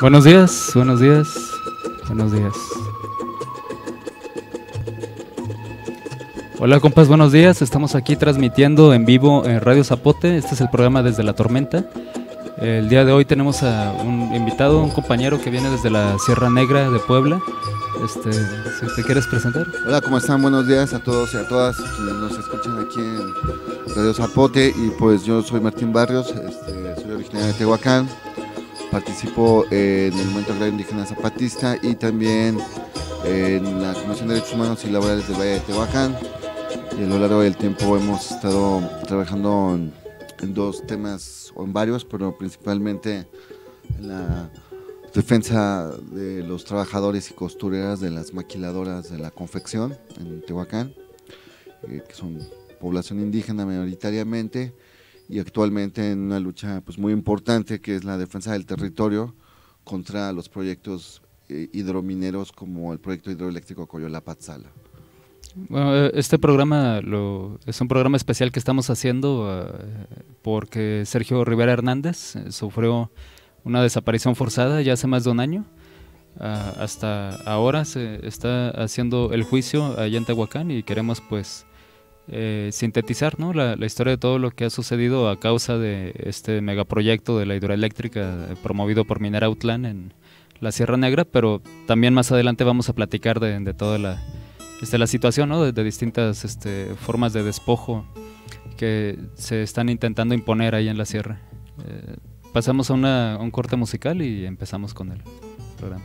Buenos días, buenos días, buenos días. Hola compas, buenos días. Estamos aquí transmitiendo en vivo en Radio Zapote. Este es el programa Desde la Tormenta. El día de hoy tenemos a un invitado, un compañero que viene desde la Sierra Negra de Puebla. Este, si te quieres presentar. Hola, ¿cómo están? Buenos días a todos y a todas quienes nos escuchan aquí en Radio Zapote. Y pues yo soy Martín Barrios, este, soy originario de Tehuacán, participo en el Movimiento Agrario Indígena Zapatista y también en la Comisión de Derechos Humanos y Laborales del Valle de Tehuacán. Y a lo largo del tiempo hemos estado trabajando en, en dos temas, o en varios, pero principalmente en la defensa de los trabajadores y costureras de las maquiladoras de la confección en Tehuacán, eh, que son población indígena mayoritariamente y actualmente en una lucha pues muy importante que es la defensa del territorio contra los proyectos eh, hidromineros como el proyecto hidroeléctrico Coyolapatzala. Bueno, eh, este programa lo, es un programa especial que estamos haciendo porque Sergio Rivera Hernández sufrió una desaparición forzada ya hace más de un año. Ah, hasta ahora se está haciendo el juicio allá en Tehuacán y queremos pues eh, sintetizar la, historia de todo lo que ha sucedido a causa de este megaproyecto de la hidroeléctrica eh, promovido por Minera Outland en la Sierra Negra, pero también más adelante vamos a platicar de, toda este, la, situación, ¿no? de, distintas este, formas de despojo que se están intentando imponer ahí en la Sierra. Eh, pasamos a, un corte musical y empezamos con el programa.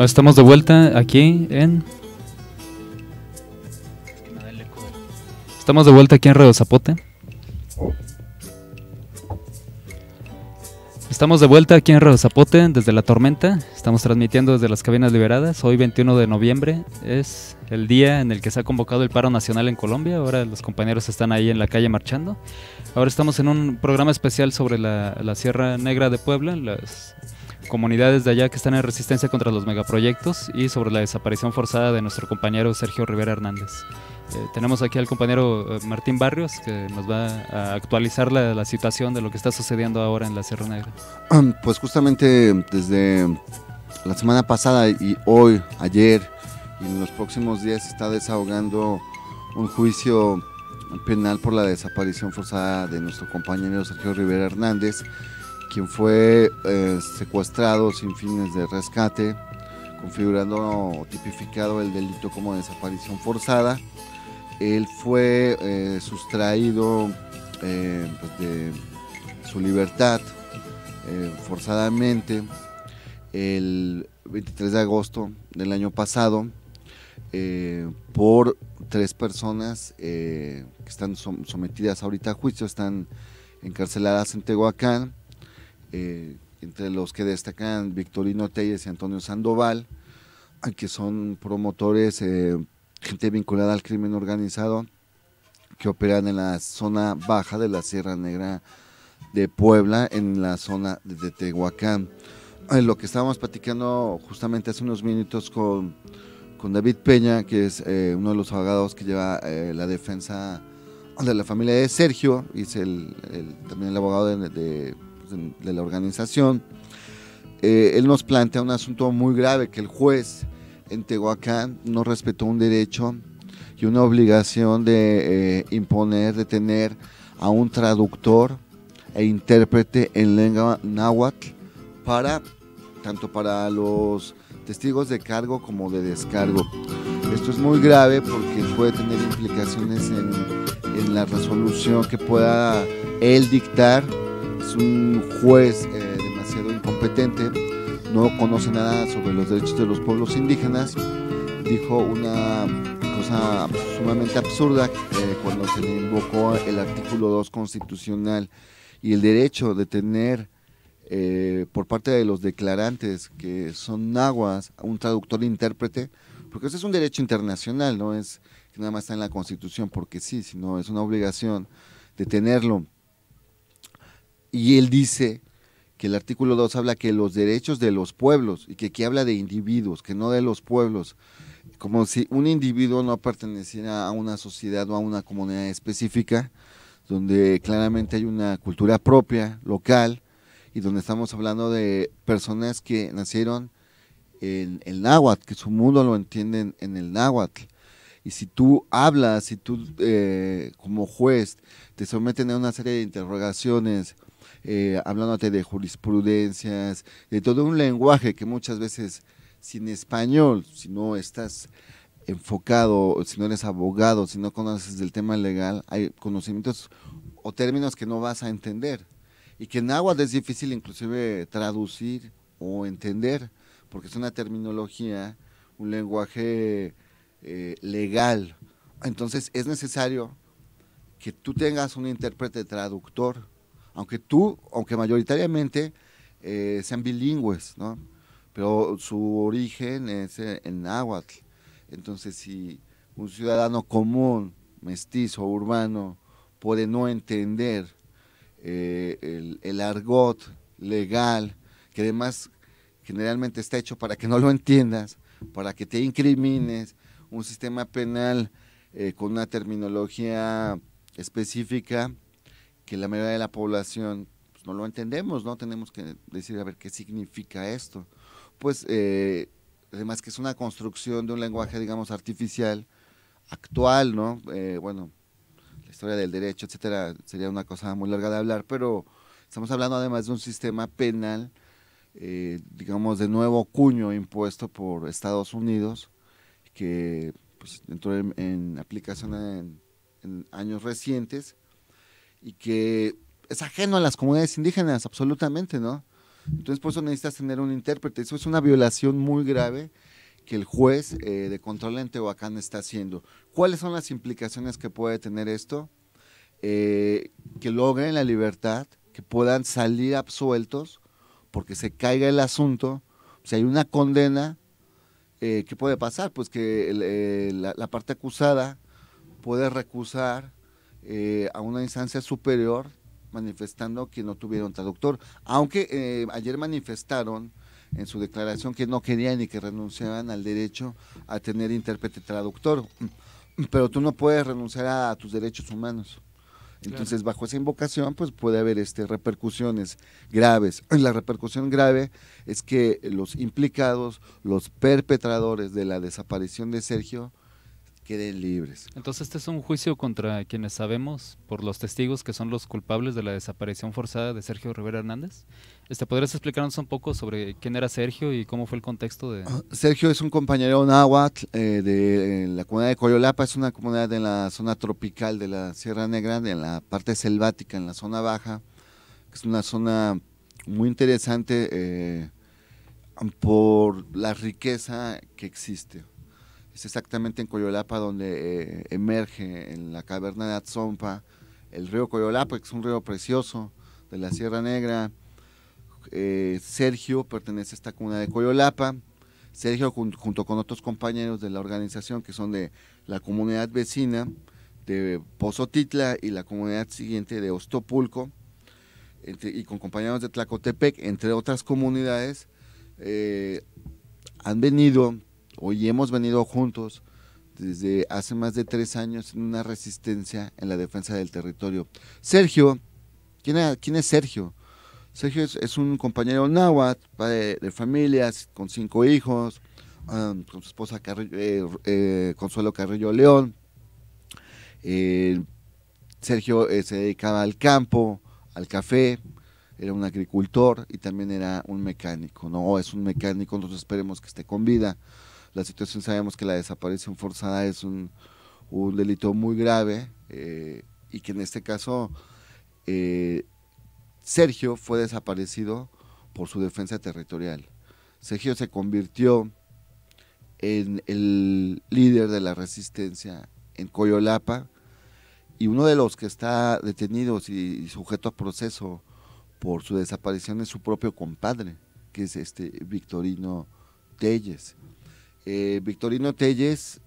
Ah, estamos de vuelta aquí en. Estamos de vuelta aquí en Radio Zapote. Estamos de vuelta aquí en Radio Zapote desde la tormenta. Estamos transmitiendo desde las cabinas liberadas. Hoy 21 de noviembre es el día en el que se ha convocado el paro nacional en Colombia. Ahora los compañeros están ahí en la calle marchando. Ahora estamos en un programa especial sobre la, Sierra Negra de Puebla, las comunidades de allá que están en resistencia contra los megaproyectos y sobre la desaparición forzada de nuestro compañero Sergio Rivera Hernández. Eh, tenemos aquí al compañero eh, Martín Barrios que nos va a actualizar la, la situación de lo que está sucediendo ahora en la Sierra Negra. Pues justamente desde la semana pasada y hoy, ayer y en los próximos días se está desahogando un juicio penal por la desaparición forzada de nuestro compañero Sergio Rivera Hernández quien fue eh, secuestrado sin fines de rescate, configurando o tipificado el delito como desaparición forzada. Él fue eh, sustraído eh, pues, de su libertad forzadamente el 23 de agosto del año pasado por tres personas que están sometidas ahorita a juicio, están encarceladas en Tehuacán eh, entre los que destacan Victorino Telles y Antonio Sandoval, que son promotores, eh, gente vinculada al crimen organizado, que operan en la zona baja de la Sierra Negra de Puebla, en la zona de Tehuacán. lo que estábamos platicando justamente hace unos minutos con, David Peña, que es eh, uno de los abogados que lleva la defensa de la familia de Sergio, también el abogado de de la organización, eh, él nos plantea un asunto muy grave, que el juez en Tehuacán no respetó un derecho y una obligación de eh, imponer, de tener a un traductor e intérprete en lengua náhuatl para tanto para los testigos de cargo como de descargo. Esto es muy grave porque puede tener implicaciones en, en la resolución que pueda él dictar es un juez eh, demasiado incompetente, no conoce nada sobre los derechos de los pueblos indígenas, dijo una cosa sumamente absurda eh, cuando se le invocó el artículo 2 constitucional y el derecho de tener eh, por parte de los declarantes que son nahuas un traductor intérprete, porque ese es un derecho internacional, no es que nada más está en la constitución porque sí, sino es una obligación de tenerlo y él dice que el artículo 2 habla que los derechos de los pueblos y que aquí habla de individuos, que no de los pueblos, como si un individuo no perteneciera a una sociedad o a una comunidad específica, donde claramente hay una cultura propia, local, y donde estamos hablando de personas que nacieron en el náhuatl, que su mundo lo entienden en el náhuatl. Y si tú hablas, si tú eh, como juez te someten a una serie de interrogaciones, eh, hablándote de jurisprudencias, de todo un lenguaje que muchas veces sin español, si no estás enfocado, si no eres abogado, si no conoces del tema legal, hay conocimientos o términos que no vas a entender y que en agua es difícil inclusive traducir o entender, porque es una terminología, un lenguaje eh, legal. Entonces es necesario que tú tengas un intérprete traductor aunque tú, aunque mayoritariamente eh, sean bilingües, ¿no? Pero su origen es eh, en náhuatl. Entonces, si un ciudadano común, mestizo, urbano, puede no entender eh, el, argot legal, que además generalmente está hecho para que no lo entiendas, para que te incrimines, un sistema penal con una terminología específica, que la mayoría de la población pues, no lo entendemos, ¿no? Tenemos que decir, a ver, ¿qué significa esto? Pues, eh, además que es una construcción de un lenguaje, digamos, artificial, actual, ¿no? Eh, bueno, la historia del derecho, etcétera, sería una cosa muy larga de hablar, pero estamos hablando además de un sistema penal, eh, digamos, de nuevo cuño impuesto por Estados Unidos, que pues, entró en, aplicación en, en años recientes, y que es ajeno a las comunidades indígenas, absolutamente, ¿no? Entonces, por eso necesitas tener un intérprete. Eso es una violación muy grave que el juez eh, de control en Tehuacán está haciendo. ¿Cuáles son las implicaciones que puede tener esto? Eh, que logren la libertad, que puedan salir absueltos, porque se caiga el asunto. Si hay una condena, eh, ¿qué puede pasar? Pues que la parte acusada puede recusar eh, a una instancia superior manifestando que no tuvieron traductor, aunque eh, ayer manifestaron en su declaración que no querían ni que renunciaban al derecho a tener intérprete traductor, pero tú no puedes renunciar a, tus derechos humanos. Entonces, bajo esa invocación, pues puede haber este, repercusiones graves. La repercusión grave es que los implicados, los perpetradores de la desaparición de Sergio, queden libres. Entonces este es un juicio contra quienes sabemos por los testigos que son los culpables de la desaparición forzada de Sergio Rivera Hernández. Este, ¿Podrías explicarnos un poco sobre quién era Sergio y cómo fue el contexto de...? Ah, Sergio es un compañero náhuatl eh, de la comunidad de Coyolapa, es una comunidad en la zona tropical de la Sierra Negra, en la parte selvática, en la zona baja, que es una zona muy interesante eh, por la riqueza que existe es exactamente en Coyolapa donde eh, emerge en la caverna de Atzompa el río Coyolapa, que es un río precioso de la Sierra Negra. Eh, Sergio pertenece a esta comunidad de Coyolapa. Sergio junto con otros compañeros de la organización que son de la comunidad vecina de Pozotitla y la comunidad siguiente de Ostopulco y con compañeros de Tlacotepec, entre otras comunidades, eh, han venido Hoy hemos venido juntos desde hace más de tres años en una resistencia en la defensa del territorio. Sergio, ¿quién, es, Sergio? Sergio es, un compañero náhuatl, padre de familias, con cinco hijos, con su esposa eh, eh, Consuelo Carrillo León. Sergio eh, se dedicaba al campo, al café, era un agricultor y también era un mecánico, ¿no? Es un mecánico, nosotros esperemos que esté con vida la situación sabemos que la desaparición forzada es un, delito muy grave eh, y que en este caso eh, Sergio fue desaparecido por su defensa territorial. Sergio se convirtió en el líder de la resistencia en Coyolapa y uno de los que está detenido y sujeto a proceso por su desaparición es su propio compadre, que es este Victorino Telles. Eh, Victorino Telles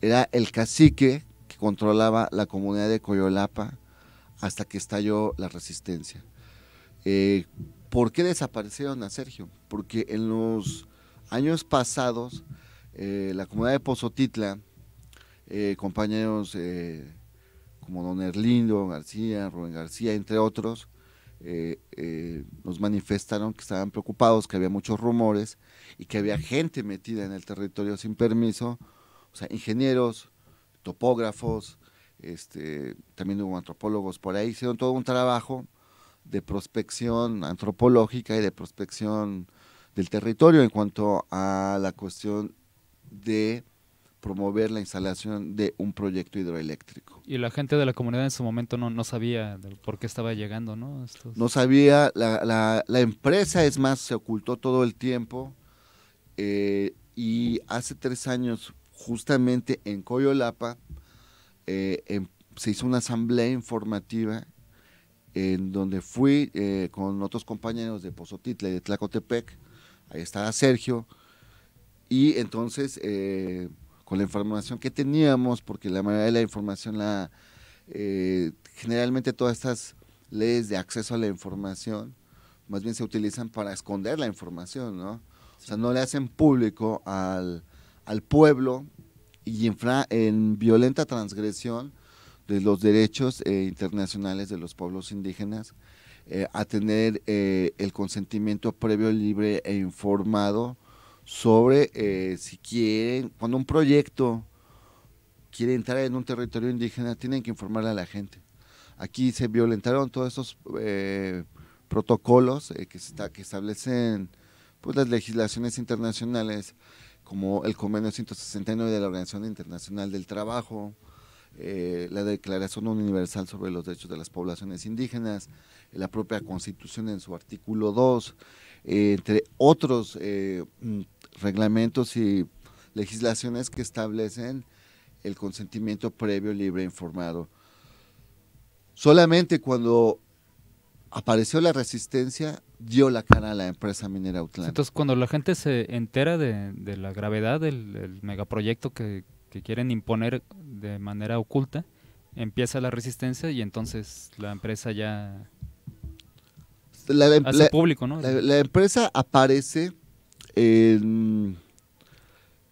era el cacique que controlaba la comunidad de Coyolapa hasta que estalló la resistencia. Eh, ¿Por qué desaparecieron a Sergio? Porque en los años pasados, eh, la comunidad de Pozotitla, compañeros como Don Erlindo García, Rubén García, entre otros, eh, eh, nos manifestaron que estaban preocupados, que había muchos rumores y que había gente metida en el territorio sin permiso, o sea, ingenieros, topógrafos, este, también hubo antropólogos por ahí, hicieron todo un trabajo de prospección antropológica y de prospección del territorio en cuanto a la cuestión de promover la instalación de un proyecto hidroeléctrico. Y la gente de la comunidad en su momento no, no sabía por qué estaba llegando, ¿no? No sabía, la, empresa es más, se ocultó todo el tiempo eh, y hace tres años justamente en Coyolapa eh, em, se hizo una asamblea informativa en donde fui eh, con otros compañeros de Pozotitla y de Tlacotepec, ahí estaba Sergio, y entonces con la información que teníamos, porque la mayoría de la información, la eh, generalmente todas estas leyes de acceso a la información, más bien se utilizan para esconder la información, ¿no? O sea, no le hacen público al, pueblo y infra, en violenta transgresión de los derechos eh, internacionales de los pueblos indígenas eh, a tener el consentimiento previo, libre e informado sobre eh, si quieren, cuando un proyecto quiere entrar en un territorio indígena, tienen que informarle a la gente. Aquí se violentaron todos estos eh, protocolos eh, que, está, que establecen pues, las legislaciones internacionales, como el Convenio 169 de la Organización Internacional del Trabajo, la Declaración Universal sobre los Derechos de las Poblaciones Indígenas, la propia Constitución en su artículo 2, entre otros reglamentos y legislaciones que establecen el consentimiento previo, libre, informado. Solamente cuando apareció la resistencia, dio la cara a la empresa minera Utlán. Entonces, cuando la gente se entera de, la gravedad del, megaproyecto que, quieren imponer de manera oculta, empieza la resistencia y entonces la empresa ya em- público, ¿no? la empresa aparece en,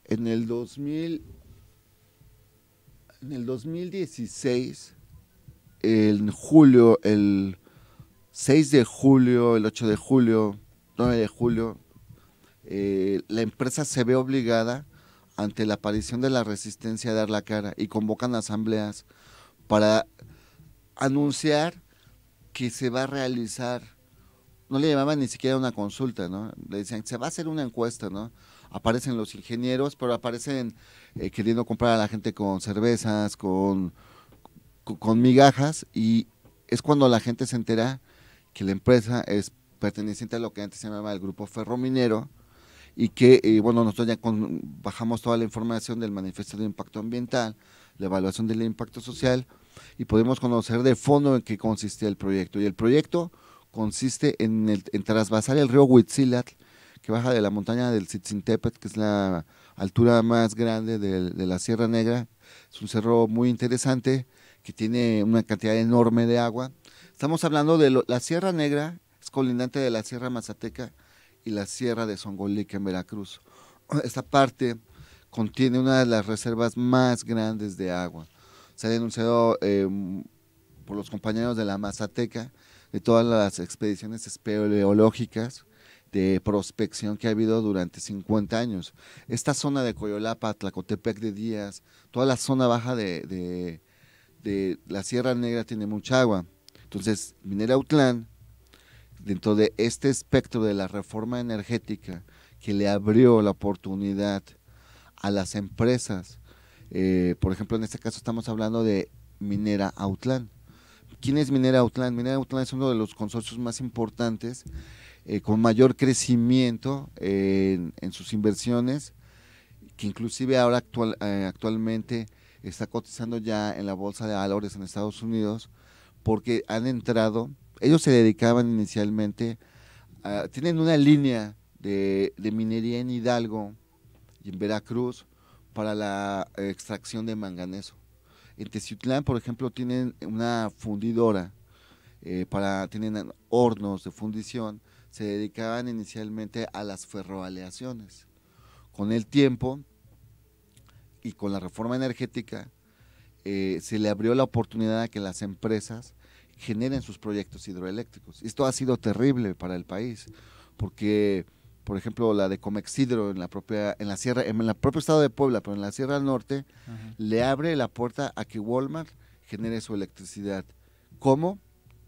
en el 2000, en el 2016, en julio, el 6 de julio, el 8 de julio, 9 de julio, eh, la empresa se ve obligada ante la aparición de la resistencia a dar la cara y convocan asambleas para anunciar que se va a realizar no le llamaban ni siquiera una consulta, ¿no? Le decían, se va a hacer una encuesta, ¿no? Aparecen los ingenieros, pero aparecen eh, queriendo comprar a la gente con cervezas, con, con, migajas, y es cuando la gente se entera que la empresa es perteneciente a lo que antes se llamaba el grupo ferrominero, y que, eh, bueno, nosotros ya bajamos toda la información del manifiesto de impacto ambiental, la evaluación del impacto social, y podemos conocer de fondo en qué consistía el proyecto. Y el proyecto consiste en, trasvasar el río Huitzilatl, que baja de la montaña del Tzitzintepet, que es la altura más grande de, la Sierra Negra. Es un cerro muy interesante que tiene una cantidad enorme de agua. Estamos hablando de la Sierra Negra, es colindante de la Sierra Mazateca y la Sierra de Songolica en Veracruz. Esta parte contiene una de las reservas más grandes de agua. Se ha denunciado eh, por los compañeros de la Mazateca de todas las expediciones espeleológicas de prospección que ha habido durante 50 años. Esta zona de Coyolapa, Tlacotepec de Díaz, toda la zona baja de, la Sierra Negra tiene mucha agua. Entonces, Minera Utlán, dentro de este espectro de la reforma energética que le abrió la oportunidad a las empresas, eh, por ejemplo, en este caso estamos hablando de Minera Autlán, ¿Quién es Minera Outland? Minera Outland es uno de los consorcios más importantes, eh, con mayor crecimiento eh, en, sus inversiones, que inclusive ahora eh, actualmente está cotizando ya en la Bolsa de Valores en Estados Unidos, porque han entrado, ellos se dedicaban inicialmente, tienen una línea de minería en Hidalgo y en Veracruz para la extracción de manganeso en Teciutlán, por ejemplo, tienen una fundidora, eh, para tienen hornos de fundición, se dedicaban inicialmente a las ferroaleaciones. Con el tiempo y con la reforma energética, eh, se le abrió la oportunidad a que las empresas generen sus proyectos hidroeléctricos. Esto ha sido terrible para el país, porque por ejemplo, la de Comexidro en la propia, en la sierra, en el propio estado de Puebla, pero en la Sierra del Norte, le abre la puerta a que Walmart genere su electricidad. ¿Cómo?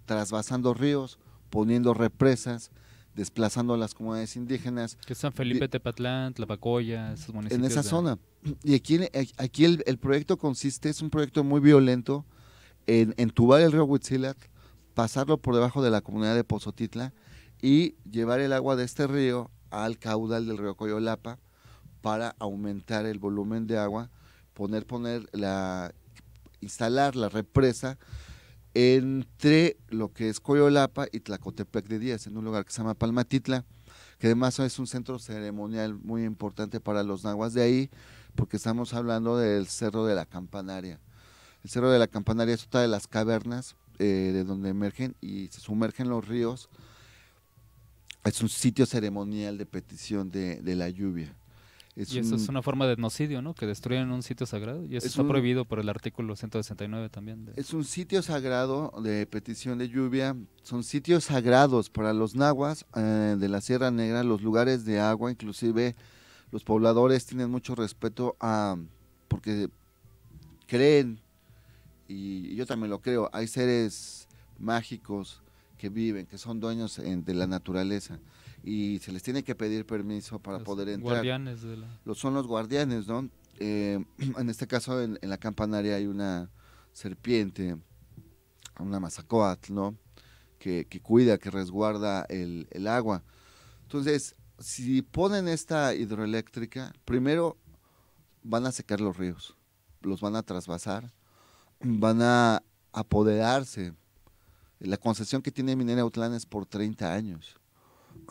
Trasvasando ríos, poniendo represas, desplazando a las comunidades indígenas. Que San Felipe, Tepatlán, Tlapacoya, esos municipios. En esa zona. Y aquí, aquí el, el, proyecto consiste, es un proyecto muy violento, en entubar el río Huitzilat, pasarlo por debajo de la comunidad de Pozotitla y llevar el agua de este río al caudal del río Coyolapa para aumentar el volumen de agua, poner, poner la, instalar la represa entre lo que es Coyolapa y Tlacotepec de Díaz, en un lugar que se llama Palmatitla, que además es un centro ceremonial muy importante para los nahuas de ahí, porque estamos hablando del Cerro de la Campanaria. El Cerro de la Campanaria es otra de las cavernas eh, de donde emergen y se sumergen los ríos es un sitio ceremonial de petición de, la lluvia. y eso es una forma de etnocidio, ¿no? Que destruyen un sitio sagrado. Y eso está prohibido por el artículo 169 también. Es un sitio sagrado de petición de lluvia. Son sitios sagrados para los nahuas eh, de la Sierra Negra, los lugares de agua. Inclusive los pobladores tienen mucho respeto a... porque creen, y yo también lo creo, hay seres mágicos que viven, que son dueños eh, de la naturaleza y se les tiene que pedir permiso para poder entrar. Guardianes los, son los guardianes, ¿no? Eh, en este caso, en, la campanaria hay una serpiente, una mazacoatl, ¿no? Que, cuida, que resguarda el agua. Entonces, si ponen esta hidroeléctrica, primero van a secar los ríos, los van a trasvasar, van a apoderarse la concesión que tiene Minera Autlán es por 30 años.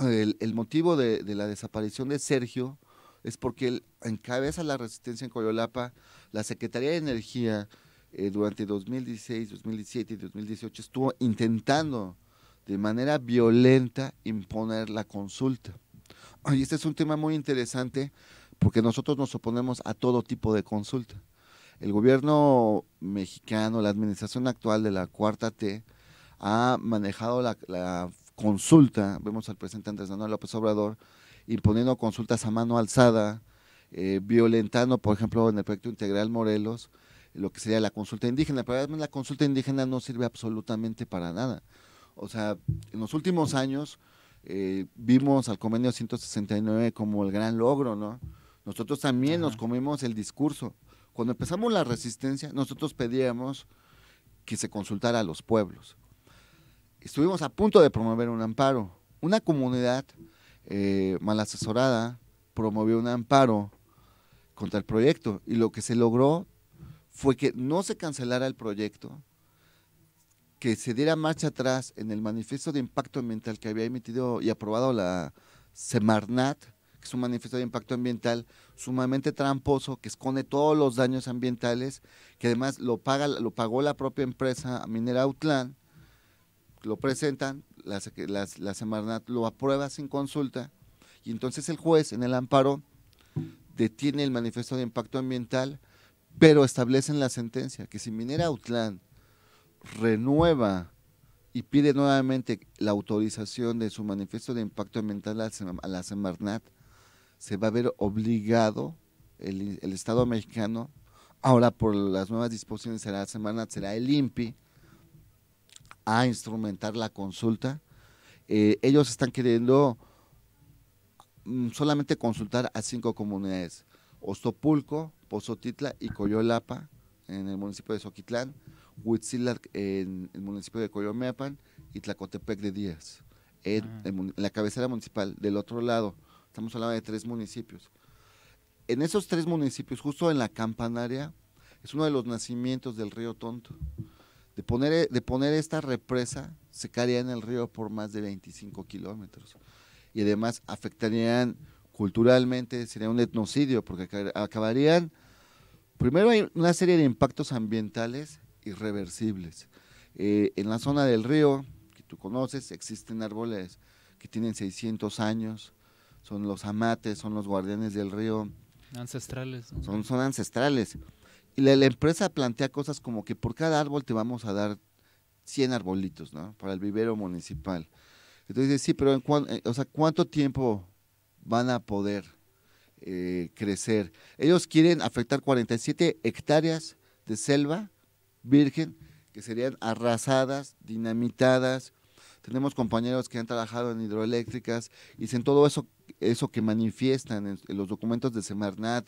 El, motivo de, la desaparición de Sergio es porque encabeza la resistencia en Coyolapa. La Secretaría de Energía eh, durante 2016, 2017 y 2018 estuvo intentando de manera violenta imponer la consulta. Y este es un tema muy interesante porque nosotros nos oponemos a todo tipo de consulta. El gobierno mexicano, la administración actual de la cuarta T, ha manejado la, consulta, vemos al presidente Andrés Manuel López Obrador imponiendo consultas a mano alzada, eh, violentando, por ejemplo, en el proyecto integral Morelos, lo que sería la consulta indígena, pero además la consulta indígena no sirve absolutamente para nada. O sea, en los últimos años eh, vimos al convenio 169 como el gran logro, ¿no? Nosotros también nos comimos el discurso. Cuando empezamos la resistencia, nosotros pedíamos que se consultara a los pueblos estuvimos a punto de promover un amparo. Una comunidad eh, mal asesorada promovió un amparo contra el proyecto y lo que se logró fue que no se cancelara el proyecto, que se diera marcha atrás en el manifiesto de impacto ambiental que había emitido y aprobado la Semarnat, que es un manifiesto de impacto ambiental sumamente tramposo, que esconde todos los daños ambientales, que además lo, paga, lo pagó la propia empresa minera Outland, lo presentan, la, la, Semarnat lo aprueba sin consulta y entonces el juez en el amparo detiene el manifiesto de impacto ambiental, pero establece en la sentencia que si Minera Autlán renueva y pide nuevamente la autorización de su manifiesto de impacto ambiental a la Semarnat, se va a ver obligado el, Estado mexicano, ahora por las nuevas disposiciones será Semarnat, será el INPI, a instrumentar la consulta. Eh, ellos están queriendo mm, solamente consultar a cinco comunidades, Ostopulco, Pozotitla y Coyolapa en el municipio de Soquitlán, Huitzilac en el municipio de Coyomeapan y Tlacotepec de Díaz, en, en, la cabecera municipal del otro lado. Estamos hablando de tres municipios. En esos tres municipios, justo en la campanaria, es uno de los nacimientos del río Tonto. De poner, eh, de poner esta represa, caería en el río por más de 25 kilómetros. Y además afectarían culturalmente, sería un etnocidio, porque acabarían... Primero hay una serie de impactos ambientales irreversibles. Eh, en la zona del río, que tú conoces, existen árboles que tienen 600 años, son los amates, son los guardianes del río. Ancestrales. Son, son ancestrales la, empresa plantea cosas como que por cada árbol te vamos a dar 100 arbolitos, Para el vivero municipal. Entonces, sí, pero en cuan, eh, o sea, ¿cuánto tiempo van a poder eh, crecer? Ellos quieren afectar 47 hectáreas de selva virgen que serían arrasadas, dinamitadas, tenemos compañeros que han trabajado en hidroeléctricas y en todo eso, eso que manifiestan en, los documentos de Semarnat,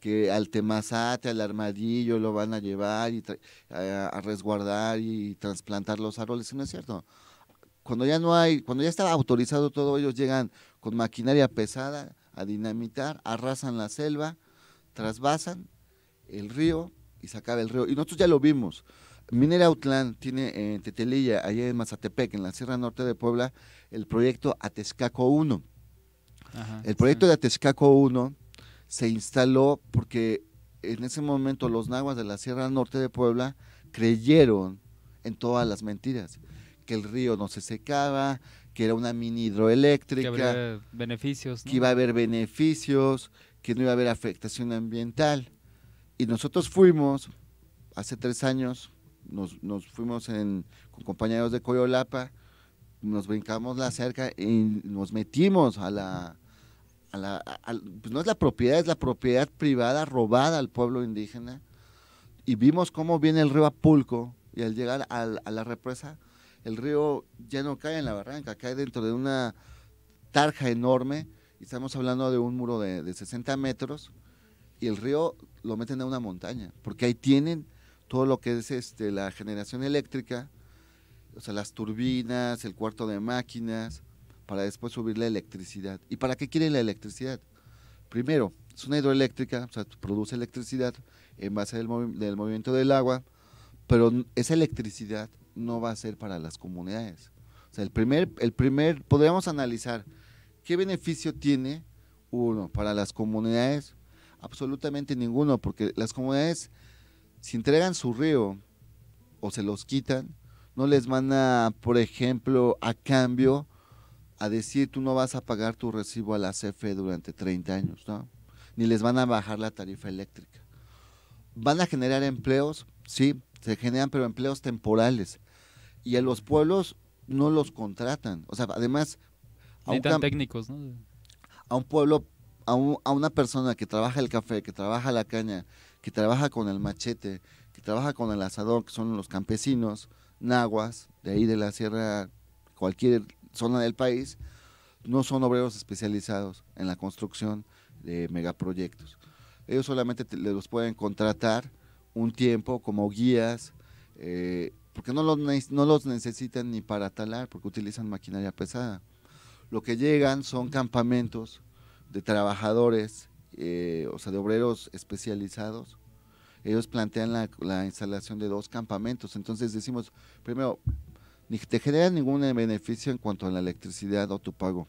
que al temazate, al armadillo lo van a llevar y a, resguardar y trasplantar los árboles, no es cierto. Cuando ya no hay, cuando ya está autorizado todo, ellos llegan con maquinaria pesada a dinamitar, arrasan la selva, trasvasan el río y se acaba el río. Y nosotros ya lo vimos. Minera Outland tiene en eh, Tetelilla, allá en Mazatepec, en la Sierra Norte de Puebla, el proyecto Atezcaco 1. el proyecto de Atezcaco 1 se instaló porque en ese momento los nahuas de la Sierra Norte de Puebla creyeron en todas las mentiras, que el río no se secaba, que era una mini hidroeléctrica, que, beneficios, que iba a haber beneficios, que no iba a haber afectación ambiental. Y nosotros fuimos hace tres años nos, nos fuimos en, con compañeros de Coyolapa, nos brincamos la cerca y nos metimos a la... A la pues no es la propiedad, es la propiedad privada robada al pueblo indígena. Y vimos cómo viene el río Apulco y al llegar a, la represa, el río ya no cae en la barranca, cae dentro de una tarja enorme y estamos hablando de un muro de, de 60 metros y el río lo meten a una montaña, porque ahí tienen todo lo que es este, la generación eléctrica, o sea, las turbinas, el cuarto de máquinas, para después subir la electricidad. ¿Y para qué quiere la electricidad? Primero, es una hidroeléctrica, o sea, produce electricidad en base del, del movimiento del agua, pero esa electricidad no va a ser para las comunidades. O sea, el primer, el primer, podríamos analizar qué beneficio tiene uno para las comunidades. Absolutamente ninguno, porque las comunidades si entregan su río o se los quitan, no les van a, por ejemplo, a cambio, a decir tú no vas a pagar tu recibo a la CFE durante 30 años, ¿no? Ni les van a bajar la tarifa eléctrica. ¿Van a generar empleos? Sí, se generan, pero empleos temporales. Y a los pueblos no los contratan. O sea, además... A un técnicos, A un pueblo, a, a una persona que trabaja el café, que trabaja la caña, que trabaja con el machete, que trabaja con el asador, que son los campesinos, nahuas, de ahí de la sierra, cualquier zona del país, no son obreros especializados en la construcción de megaproyectos. Ellos solamente los pueden contratar un tiempo como guías, eh, porque no no los necesitan ni para talar, porque utilizan maquinaria pesada. Lo que llegan son campamentos de trabajadores eh, o sea, de obreros especializados, ellos plantean la, instalación de dos campamentos. Entonces decimos, primero, ni te genera ningún beneficio en cuanto a la electricidad o tu pago.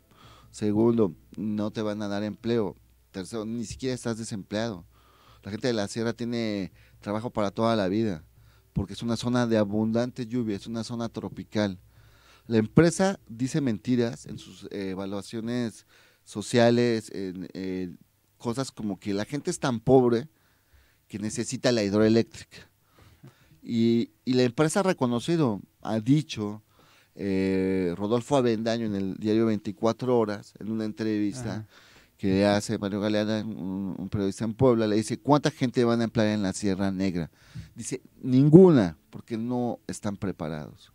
Segundo, no te van a dar empleo. Tercero, ni siquiera estás desempleado. La gente de la sierra tiene trabajo para toda la vida, porque es una zona de abundante lluvia, es una zona tropical. La empresa dice mentiras en sus eh, evaluaciones sociales, en, eh, cosas como que la gente es tan pobre que necesita la hidroeléctrica. Y, la empresa ha reconocido, ha dicho eh, Rodolfo Avendaño en el diario 24 Horas, en una entrevista que hace Mario Galeana, un, un, periodista en Puebla, le dice, ¿cuánta gente van a emplear en la Sierra Negra? Dice, ninguna, porque no están preparados.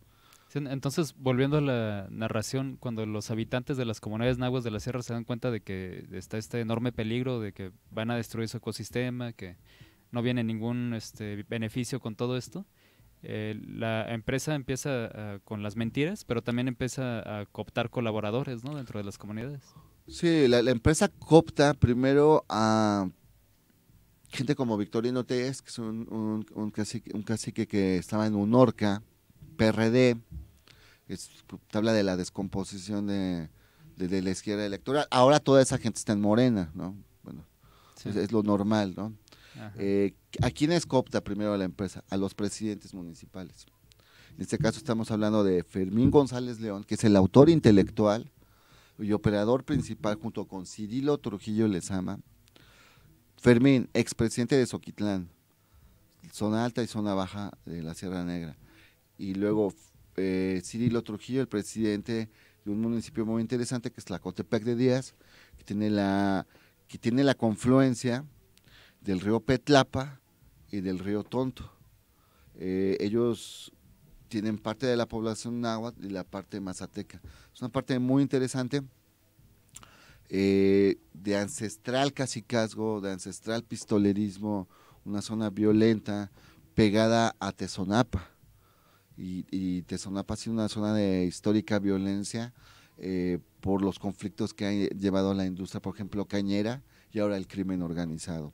Entonces, volviendo a la narración, cuando los habitantes de las comunidades nahuas de la sierra se dan cuenta de que está este enorme peligro, de que van a destruir su ecosistema, que no viene ningún este, beneficio con todo esto, eh, la empresa empieza con las mentiras, pero también empieza a cooptar colaboradores ¿no? dentro de las comunidades. Sí, la, empresa coopta primero a gente como Victorino Tez, que es un, cacique, un cacique que estaba en un PRD, es, habla de la descomposición de, la izquierda electoral. Ahora toda esa gente está en Morena, ¿no? Bueno, es, lo normal, ¿no? Eh, ¿A quiénes copta primero la empresa? A los presidentes municipales. En este caso estamos hablando de Fermín González León, que es el autor intelectual y operador principal junto con Cirilo Trujillo Lezama. Fermín, expresidente de Soquitlán, zona alta y zona baja de la Sierra Negra. Y luego eh, Cirilo Trujillo, el presidente de un municipio muy interesante que es Cotepec de Díaz, que tiene la, que tiene la confluencia del río Petlapa y del río Tonto. Eh, ellos tienen parte de la población náhuatl y la parte mazateca. Es una parte muy interesante eh, de ancestral cacicazgo, de ancestral pistolerismo, una zona violenta pegada a Tezonapa y, y ha sido una zona de histórica violencia eh, por los conflictos que ha llevado a la industria, por ejemplo, Cañera y ahora el crimen organizado.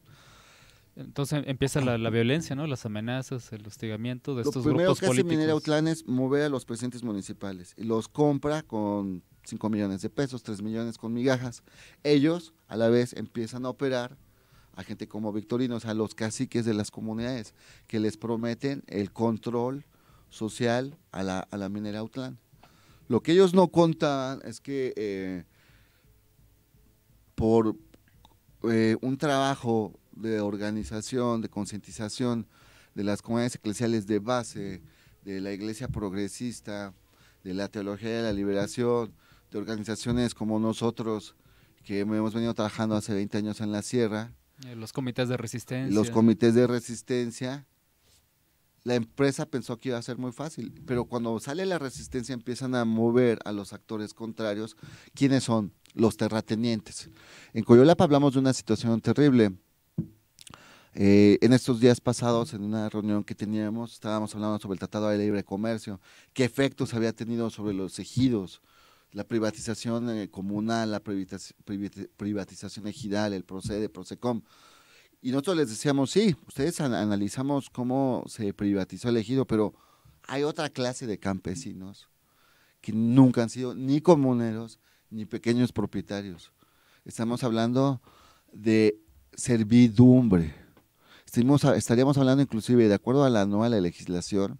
Entonces empieza la, violencia, ¿no? Las amenazas, el hostigamiento de estos grupos políticos. Lo primero que hace mover a los presidentes municipales y los compra con 5 millones de pesos, 3 millones con migajas. Ellos a la vez empiezan a operar a gente como Victorinos, a los caciques de las comunidades, que les prometen el control social a la, a la minera Outland, Lo que ellos no contaban es que eh, por eh, un trabajo de organización, de concientización de las comunidades eclesiales de base, de la iglesia progresista, de la teología de la liberación, de organizaciones como nosotros que hemos venido trabajando hace 20 años en la sierra. Eh, los comités de resistencia. Los comités de resistencia la empresa pensó que iba a ser muy fácil, pero cuando sale la resistencia empiezan a mover a los actores contrarios. ¿Quiénes son? Los terratenientes. En Coyolapa hablamos de una situación terrible. Eh, en estos días pasados, en una reunión que teníamos, estábamos hablando sobre el Tratado de Libre Comercio, qué efectos había tenido sobre los ejidos, la privatización eh, comunal, la privatización ejidal, el PROCEDE, procecom. Y nosotros les decíamos, sí, ustedes analizamos cómo se privatizó el ejido, pero hay otra clase de campesinos que nunca han sido ni comuneros ni pequeños propietarios. Estamos hablando de servidumbre. estaríamos hablando inclusive, de acuerdo a la nueva legislación,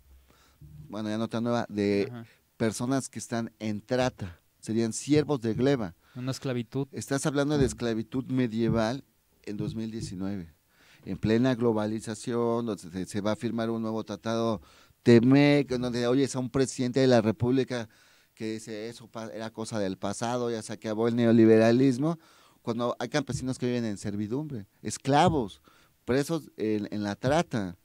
bueno, ya no tan nueva, de personas que están en trata, serían siervos de gleba. Una esclavitud. Estás hablando de esclavitud medieval en 2019. En plena globalización, donde se va a firmar un nuevo tratado TEMEC, donde oye, es a un presidente de la República que dice eso era cosa del pasado, ya se acabó el neoliberalismo, cuando hay campesinos que viven en servidumbre, esclavos, presos en, la trata.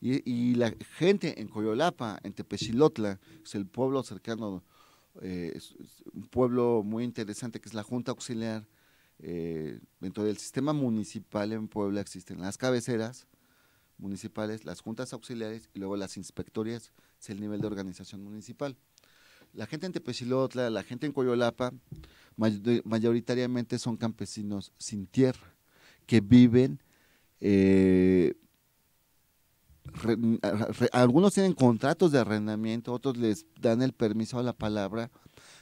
Y, la gente en Coyolapa, en Tepechilotla, es el pueblo cercano, eh, es un pueblo muy interesante que es la Junta Auxiliar, eh, dentro del sistema municipal en Puebla existen las cabeceras municipales, las juntas auxiliares y luego las inspectorías, es el nivel de organización municipal. La gente en Tepechilotla, la gente en Coyolapa, mayoritariamente son campesinos sin tierra, que viven, eh, algunos tienen contratos de arrendamiento, otros les dan el permiso a la palabra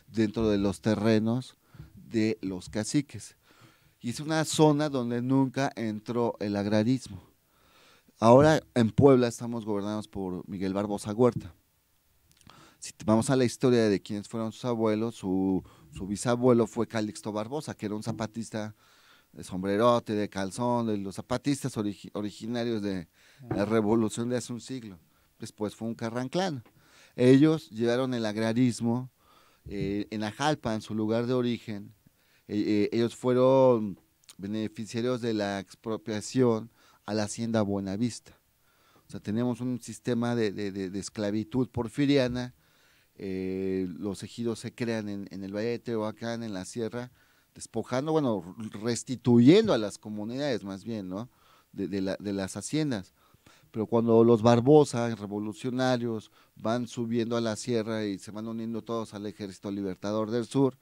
dentro de los terrenos de los caciques y es una zona donde nunca entró el agrarismo. Ahora en Puebla estamos gobernados por Miguel Barbosa Huerta. Si vamos a la historia de quiénes fueron sus abuelos, su, bisabuelo fue Calixto Barbosa, que era un zapatista de sombrerote, de calzón, de los zapatistas originarios de la revolución de hace un siglo. Después fue un carranclán. Ellos llevaron el agrarismo eh, en Ajalpa, en su lugar de origen, eh, ellos fueron beneficiarios de la expropiación a la hacienda Buenavista. O sea, tenemos un sistema de, esclavitud porfiriana, eh, los ejidos se crean en, el Valle de acá en la sierra, despojando, bueno, restituyendo a las comunidades más bien, ¿no? De, la, de las haciendas pero cuando los Barbosa, revolucionarios, van subiendo a la sierra y se van uniendo todos al ejército libertador del sur,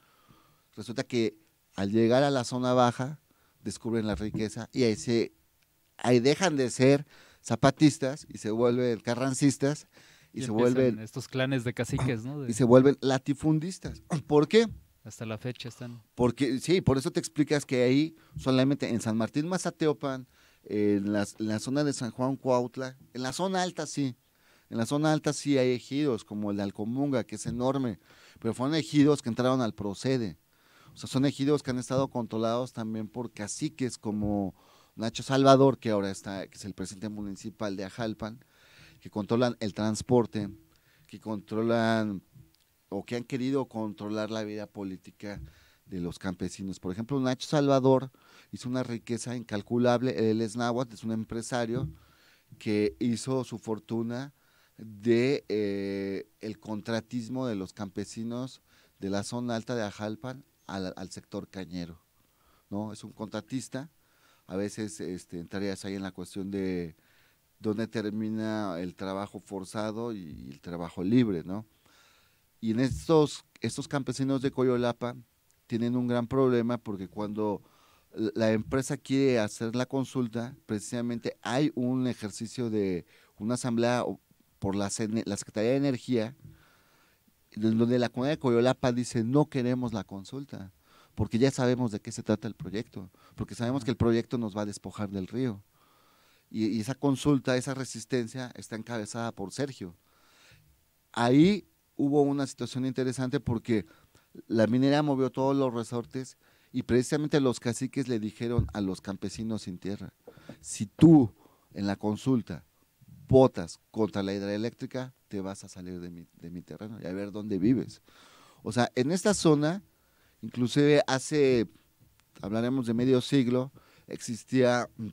resulta que al llegar a la zona baja, descubren la riqueza y ahí, se, ahí dejan de ser zapatistas y se vuelven carrancistas y, se vuelven estos clanes de caciques, ¿no? Y se vuelven latifundistas. ¿Por qué? Hasta la fecha están. Porque sí, por eso te explicas que ahí solamente en San Martín Mazateopan, en, en la zona de San Juan Cuautla, en la zona alta sí, en la zona alta sí hay ejidos como el de Alcomunga, que es enorme, pero fueron ejidos que entraron al procede. O son ejidos que han estado controlados también por caciques como Nacho Salvador, que ahora está, que es el presidente municipal de Ajalpan, que controlan el transporte, que controlan o que han querido controlar la vida política de los campesinos. Por ejemplo, Nacho Salvador hizo una riqueza incalculable, él es es un empresario que hizo su fortuna de eh, el contratismo de los campesinos de la zona alta de Ajalpan al, sector cañero. ¿no? Es un contratista, a veces este, entrarías ahí en la cuestión de dónde termina el trabajo forzado y, el trabajo libre. ¿no? Y en estos, estos campesinos de Coyolapa tienen un gran problema porque cuando la empresa quiere hacer la consulta, precisamente hay un ejercicio de una asamblea por la, la Secretaría de Energía donde la comunidad de Coyolapa dice no queremos la consulta, porque ya sabemos de qué se trata el proyecto, porque sabemos que el proyecto nos va a despojar del río. Y, esa consulta, esa resistencia está encabezada por Sergio. Ahí hubo una situación interesante porque la minera movió todos los resortes y precisamente los caciques le dijeron a los campesinos sin tierra, si tú en la consulta votas contra la hidroeléctrica, vas a salir de mi, terreno y a ver dónde vives. O sea, en esta zona, inclusive hace, hablaremos de medio siglo, existía mm,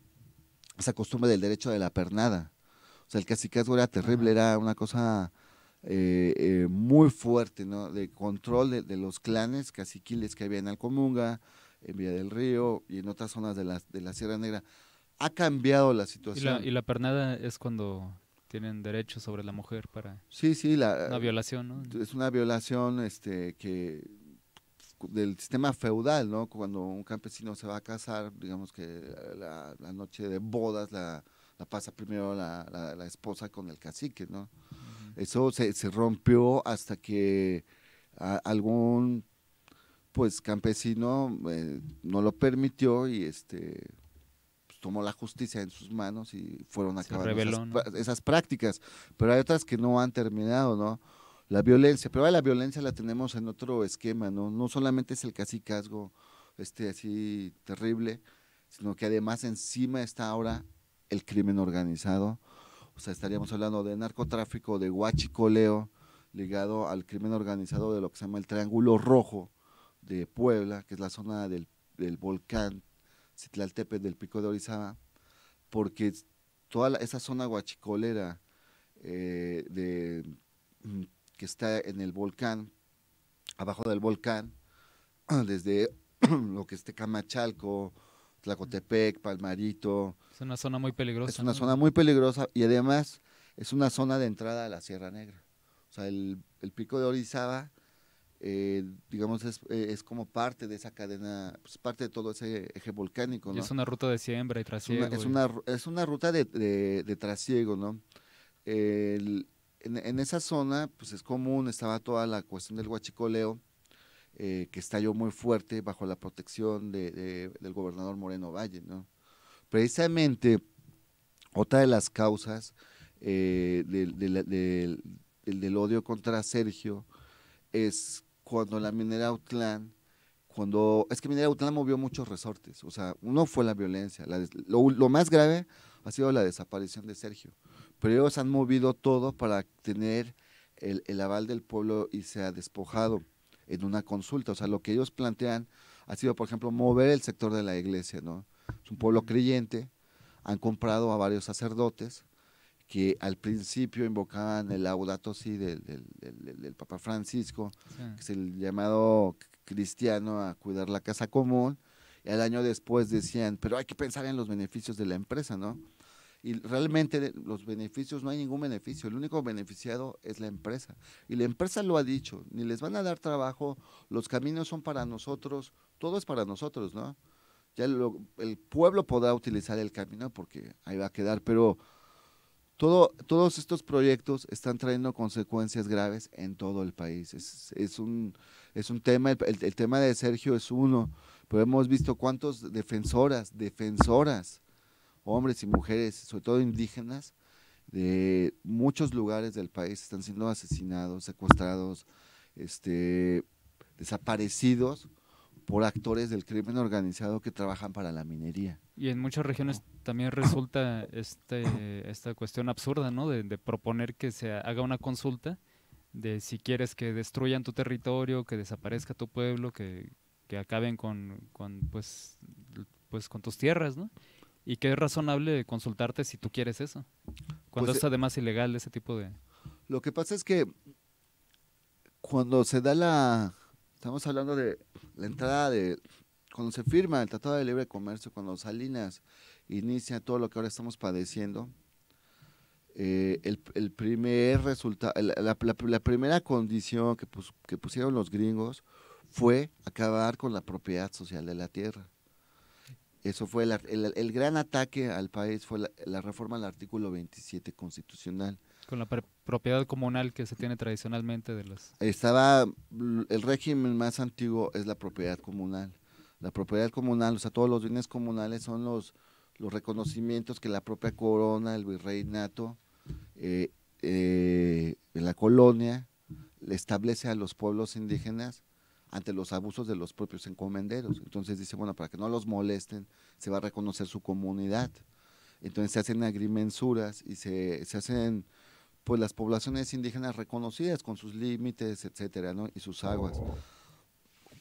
esa costumbre del derecho de la pernada. O sea, el cacicazgo era terrible, era una cosa eh, eh, muy fuerte, ¿no? De control de, los clanes caciquiles que había en Alcomunga, en Vía del Río y en otras zonas de la, de la Sierra Negra. Ha cambiado la situación. y la pernada es cuando tienen derecho sobre la mujer para sí sí la violación ¿no? es una violación este que del sistema feudal no cuando un campesino se va a casar digamos que la, noche de bodas la, pasa primero la, la, esposa con el cacique no eso se, se, rompió hasta que algún pues campesino eh, no lo permitió y este tomó la justicia en sus manos y fueron acabando esas, esas, prácticas. Pero hay otras que no han terminado, ¿no? La violencia, pero la violencia la tenemos en otro esquema, ¿no? No solamente es el cacicazgo este así terrible, sino que además encima está ahora el crimen organizado. O sea, estaríamos hablando de narcotráfico, de huachicoleo, ligado al crimen organizado de lo que se llama el Triángulo Rojo de Puebla, que es la zona del, del volcán Citlaltépetl del Pico de Orizaba, porque toda esa zona guachicolera eh, mm, que está en el volcán, abajo del volcán, desde lo que es Tecamachalco, Tlacotepec, Palmarito. Es una zona muy peligrosa. Es una zona muy peligrosa y además es una zona de entrada a la Sierra Negra. O sea, el pico de Orizaba eh, digamos, es, eh, es, como parte de esa cadena, pues, parte de todo ese eje volcánico, ¿no? es una ruta de siembra y trasiego. Es una, es una, ruta de, de, trasiego, ¿no? en, esa zona, pues es común, estaba toda la cuestión del huachicoleo, eh, que estalló muy fuerte bajo la protección de, del gobernador Moreno Valle, ¿no? Precisamente, otra de las causas del, del, del odio contra Sergio es cuando la minera Utlán, cuando, es que minera Utlán movió muchos resortes, o sea, uno fue la violencia, lo, más grave ha sido la desaparición de Sergio, pero ellos han movido todo para tener el, el aval del pueblo y se ha despojado en una consulta, o sea, lo que ellos plantean ha sido, por ejemplo, mover el sector de la iglesia, ¿no? Es un pueblo creyente, han comprado a varios sacerdotes, que al principio invocaban el laudato si del, del, Papa Francisco, que es el llamado cristiano a cuidar la casa común, y al año después decían, pero hay que pensar en los beneficios de la empresa, ¿no? Y realmente los beneficios, no hay ningún beneficio, el único beneficiado es la empresa. Y la empresa lo ha dicho, ni les van a dar trabajo, los caminos son para nosotros, todo es para nosotros, ¿no? Ya el pueblo podrá utilizar el camino porque ahí va a quedar, pero todos estos proyectos están trayendo consecuencias graves en todo el país. Es, es un, tema, el, tema de Sergio es uno, pero hemos visto cuántos defensoras, defensoras, hombres y mujeres, sobre todo indígenas, de muchos lugares del país están siendo asesinados, secuestrados, este, desaparecidos por actores del crimen organizado que trabajan para la minería. Y en muchas regiones oh. también resulta este, esta cuestión absurda, ¿no? De, proponer que se haga una consulta de si quieres que destruyan tu territorio, que desaparezca tu pueblo, que, acaben con, pues, pues, con tus tierras, ¿no? Y que es razonable consultarte si tú quieres eso, cuando pues, es eh, además ilegal ese tipo de... Lo que pasa es que cuando se da la Estamos hablando de la entrada de cuando se firma el Tratado de Libre Comercio, cuando Salinas inicia todo lo que ahora estamos padeciendo. Eh, el, primer la, primera condición que, pusieron los gringos fue acabar con la propiedad social de la tierra. Eso fue el, gran ataque al país, fue la, reforma al artículo 27 constitucional con la propiedad comunal que se tiene tradicionalmente de los… Estaba, el régimen más antiguo es la propiedad comunal. La propiedad comunal, o sea, todos los bienes comunales son los, los reconocimientos que la propia corona, el virreinato, en eh, eh, la colonia, le establece a los pueblos indígenas ante los abusos de los propios encomenderos. Entonces dice, bueno, para que no los molesten, se va a reconocer su comunidad. Entonces se hacen agrimensuras y se, se hacen pues las poblaciones indígenas reconocidas con sus límites, etcétera, ¿no? Y sus aguas.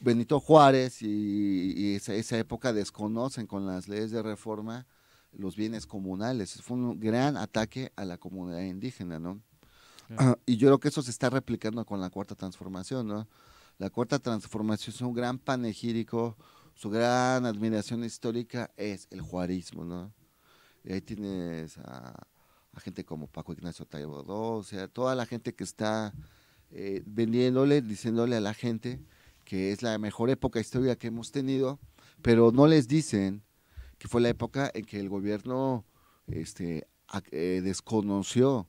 Benito Juárez y, esa, época desconocen con las leyes de reforma los bienes comunales. Fue un gran ataque a la comunidad indígena, ¿no? y yo creo que eso se está replicando con la cuarta transformación, ¿no? La cuarta transformación es un gran panegírico, su gran admiración histórica es el juarismo, ¿no? Y ahí tienes a, a gente como Paco Ignacio II, o sea, toda la gente que está eh, vendiéndole, diciéndole a la gente que es la mejor época histórica que hemos tenido, pero no les dicen que fue la época en que el gobierno este, eh, desconoció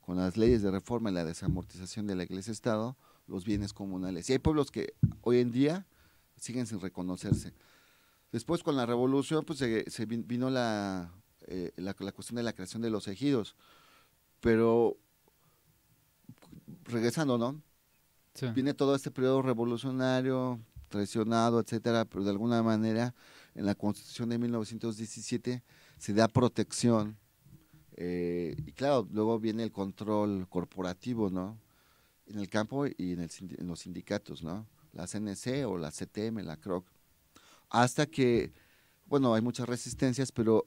con las leyes de reforma y la desamortización de la Iglesia-Estado los bienes comunales. Y hay pueblos que hoy en día siguen sin reconocerse. Después con la revolución, pues se vino la eh, la, cuestión de la creación de los ejidos. Pero, regresando, ¿no? Viene todo este periodo revolucionario, traicionado, etcétera, pero de alguna manera en la Constitución de 1917 se da protección. Eh, y claro, luego viene el control corporativo, ¿no? En el campo y en, en los sindicatos, ¿no? La CNC o la CTM, la CROC. Hasta que, bueno, hay muchas resistencias, pero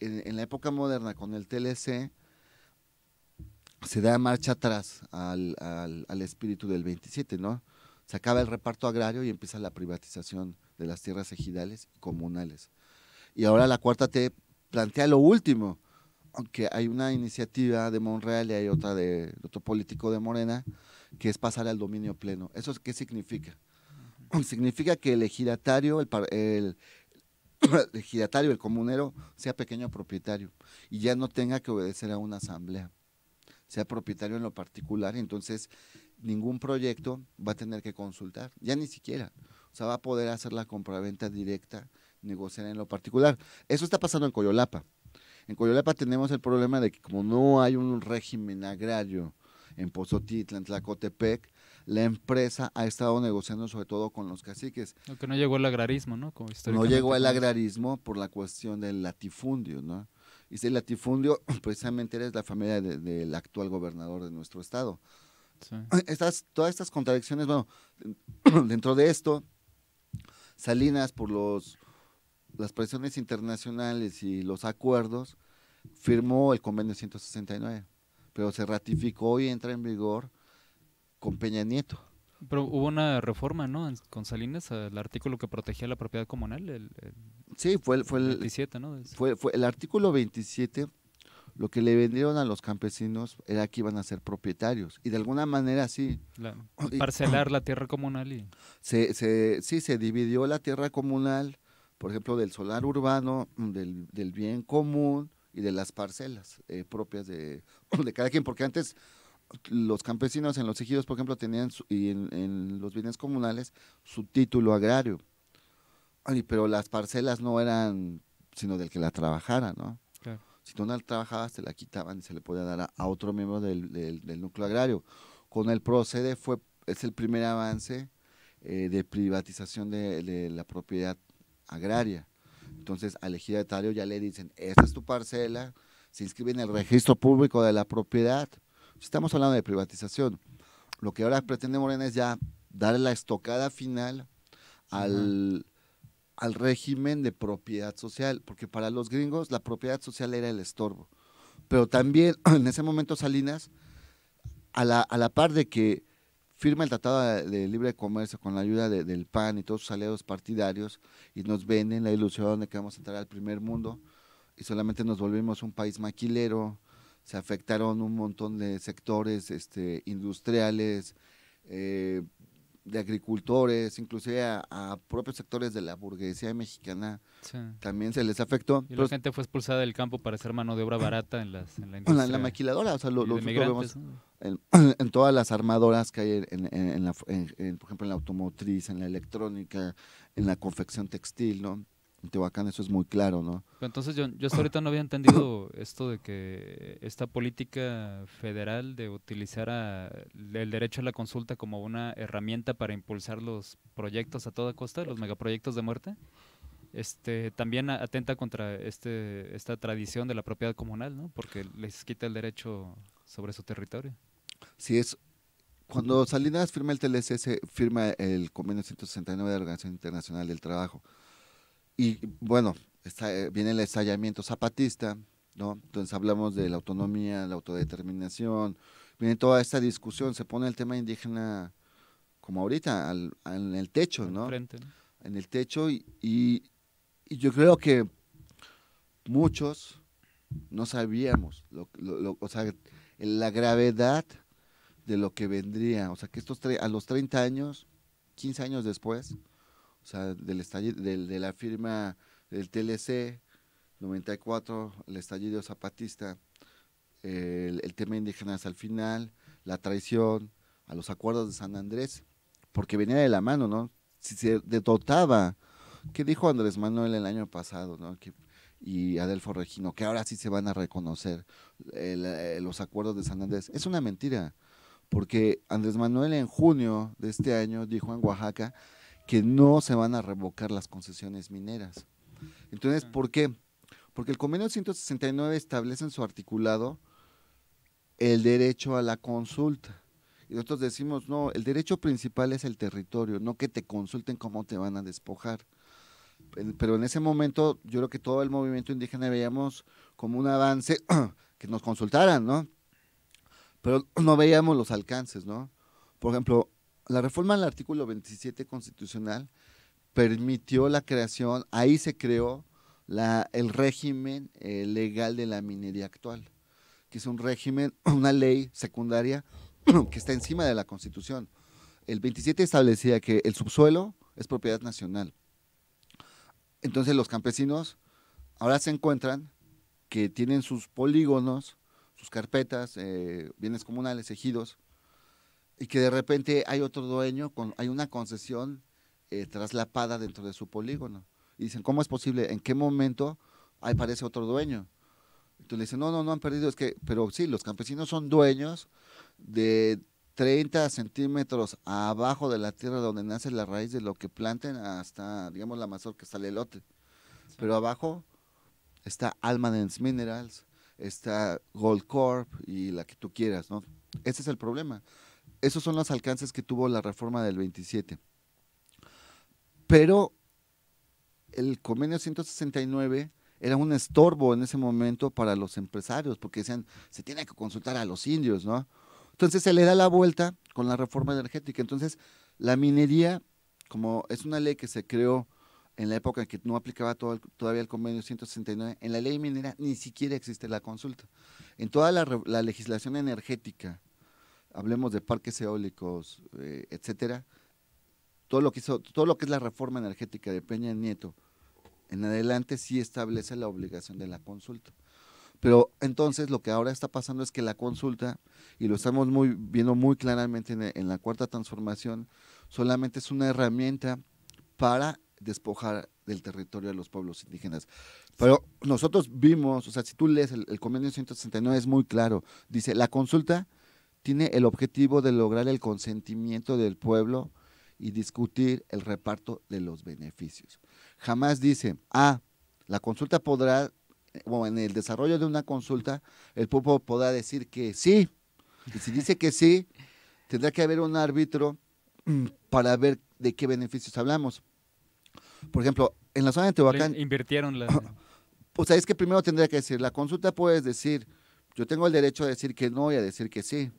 en, la época moderna con el TLC se da marcha atrás al, al, al, espíritu del 27, ¿no? Se acaba el reparto agrario y empieza la privatización de las tierras ejidales y comunales. Y ahora la cuarta T plantea lo último, aunque hay una iniciativa de Monreal y hay otra de, otro político de Morena, que es pasar al dominio pleno. ¿Eso qué significa? Significa que el ejidatario, el, el giratario, el comunero, sea pequeño propietario y ya no tenga que obedecer a una asamblea, sea propietario en lo particular, entonces ningún proyecto va a tener que consultar, ya ni siquiera, o sea, va a poder hacer la compraventa directa, negociar en lo particular. Eso está pasando en Coyolapa. En Coyolapa tenemos el problema de que como no hay un régimen agrario en Pozotitla, en Tlacotepec, la empresa ha estado negociando sobre todo con los caciques. Aunque que no llegó el agrarismo, ¿no? no llegó el agrarismo por la cuestión del latifundio, ¿no? Y ese latifundio precisamente eres la familia del actual gobernador de nuestro estado. Estas, todas estas contradicciones, bueno, dentro de esto, Salinas por los las presiones internacionales y los acuerdos, firmó el convenio 169, pero se ratificó y entra en vigor con Peña Nieto. Pero hubo una reforma, ¿no? Con Salinas, el artículo que protegía la propiedad comunal. sí, fue, el, fue el 27, ¿no? Fue, fue el artículo 27. Lo que le vendieron a los campesinos era que iban a ser propietarios. Y de alguna manera sí. parcelar la tierra comunal. Y... se, sí, se dividió la tierra comunal, por ejemplo, del solar urbano, mm, del, bien común y de las parcelas eh, propias de, de cada quien. Porque antes los campesinos en los ejidos, por ejemplo, tenían y en, los bienes comunales su título agrario. pero las parcelas no eran sino del que la trabajara, ¿no? Si tú no la trabajabas, te la quitaban y se le podía dar a, otro miembro del, núcleo agrario. Con el procede fue, es el primer avance eh, de privatización de, la propiedad agraria. Entonces, al ejidatario ya le dicen, esta es tu parcela, se inscribe en el registro público de la propiedad Estamos hablando de privatización. Lo que ahora pretende Morena es ya dar la estocada final al, régimen de propiedad social, porque para los gringos la propiedad social era el estorbo. Pero también en ese momento Salinas, a la, par de que firma el Tratado de Libre Comercio con la ayuda del PAN y todos sus aliados partidarios y nos venden la ilusión de que vamos a entrar al primer mundo y solamente nos volvimos un país maquilero, se afectaron un montón de sectores este, industriales, eh, de agricultores, inclusive a, propios sectores de la burguesía mexicana también se les afectó. Y la gente fue expulsada del campo para hacer mano de obra barata en, las, en la maquiladora, o en, todas las armadoras que hay, en, en por ejemplo, en la automotriz, en la electrónica, en la confección textil, ¿no? en Tehuacán eso es muy claro, ¿no? entonces yo, yo hasta ahorita no había entendido esto de que esta política federal de utilizar el derecho a la consulta como una herramienta para impulsar los proyectos a toda costa, los megaproyectos de muerte, este, también atenta contra este, esta tradición de la propiedad comunal, ¿no? Porque les quita el derecho sobre su territorio. Sí, es, cuando Salinas firma el TLC, firma el convenio 169 de la Organización Internacional del Trabajo. Y bueno, eh, viene el estallamiento zapatista, ¿no? Entonces hablamos de la autonomía, la autodeterminación, viene toda esta discusión, se pone el tema indígena como ahorita, al, en el techo, ¿no? En el techo y, yo creo que muchos no sabíamos, lo, la gravedad de lo que vendría, o sea, que estos a los 30 años, 15 años después, o sea, del estallido, de la firma del TLC, 94, el estallido zapatista, el, tema indígena al final, la traición a los acuerdos de San Andrés, porque venía de la mano, ¿no? Si se dotaba, ¿qué dijo Andrés Manuel el año pasado, ¿no? y Adelfo Regino, que ahora sí se van a reconocer eh, los acuerdos de San Andrés. Es una mentira, porque Andrés Manuel en junio de este año dijo en Oaxaca que no se van a revocar las concesiones mineras. Entonces, ¿por qué? Porque el convenio 169 establece en su articulado el derecho a la consulta. Y nosotros decimos, no, el derecho principal es el territorio, no que te consulten cómo te van a despojar. Pero en ese momento yo creo que todo el movimiento indígena veíamos como un avance que nos consultaran, ¿no? Pero no veíamos los alcances, ¿no? Por ejemplo, la reforma del artículo 27 constitucional permitió la creación, ahí se creó el régimen eh, legal de la minería actual, que es un régimen, una ley secundaria que está encima de la Constitución. El 27 establecía que el subsuelo es propiedad nacional. Entonces los campesinos ahora se encuentran que tienen sus polígonos, sus carpetas, eh, bienes comunales, ejidos, y que de repente hay otro dueño, con, hay una concesión eh, traslapada dentro de su polígono. Y dicen, ¿cómo es posible? ¿En qué momento aparece otro dueño? Entonces le dicen, no, no, no han perdido, es que, pero sí, los campesinos son dueños de 30 centímetros abajo de la tierra donde nace la raíz de lo que planten hasta, digamos, la mazorca, hasta el elote. Pero abajo está Almanens Minerals, está Gold Corp y la que tú quieras, ¿no? Ese es el problema esos son los alcances que tuvo la reforma del 27. Pero el convenio 169 era un estorbo en ese momento para los empresarios, porque decían, se tiene que consultar a los indios, ¿no? Entonces se le da la vuelta con la reforma energética. Entonces, la minería, como es una ley que se creó en la época en que no aplicaba todavía el convenio 169, en la ley minera ni siquiera existe la consulta. En toda la legislación energética hablemos de parques eólicos, eh, etcétera, todo lo que es la reforma energética de Peña Nieto en adelante sí establece la obligación de la consulta. Pero entonces lo que ahora está pasando es que la consulta, y lo estamos muy, viendo muy claramente en, la cuarta transformación, solamente es una herramienta para despojar del territorio a los pueblos indígenas. Pero nosotros vimos, o sea, si tú lees el convenio 169 es muy claro, dice, la consulta tiene el objetivo de lograr el consentimiento del pueblo y discutir el reparto de los beneficios. Jamás dice, ah, la consulta podrá, o en el desarrollo de una consulta, el pueblo podrá decir que sí. Y si dice que sí, tendrá que haber un árbitro mm, para ver de qué beneficios hablamos. Por ejemplo, en la zona de Tehuacán... invirtieron la... O sea, es que primero tendría que decir, la consulta puedes decir, yo tengo el derecho a decir que no y a decir que sí.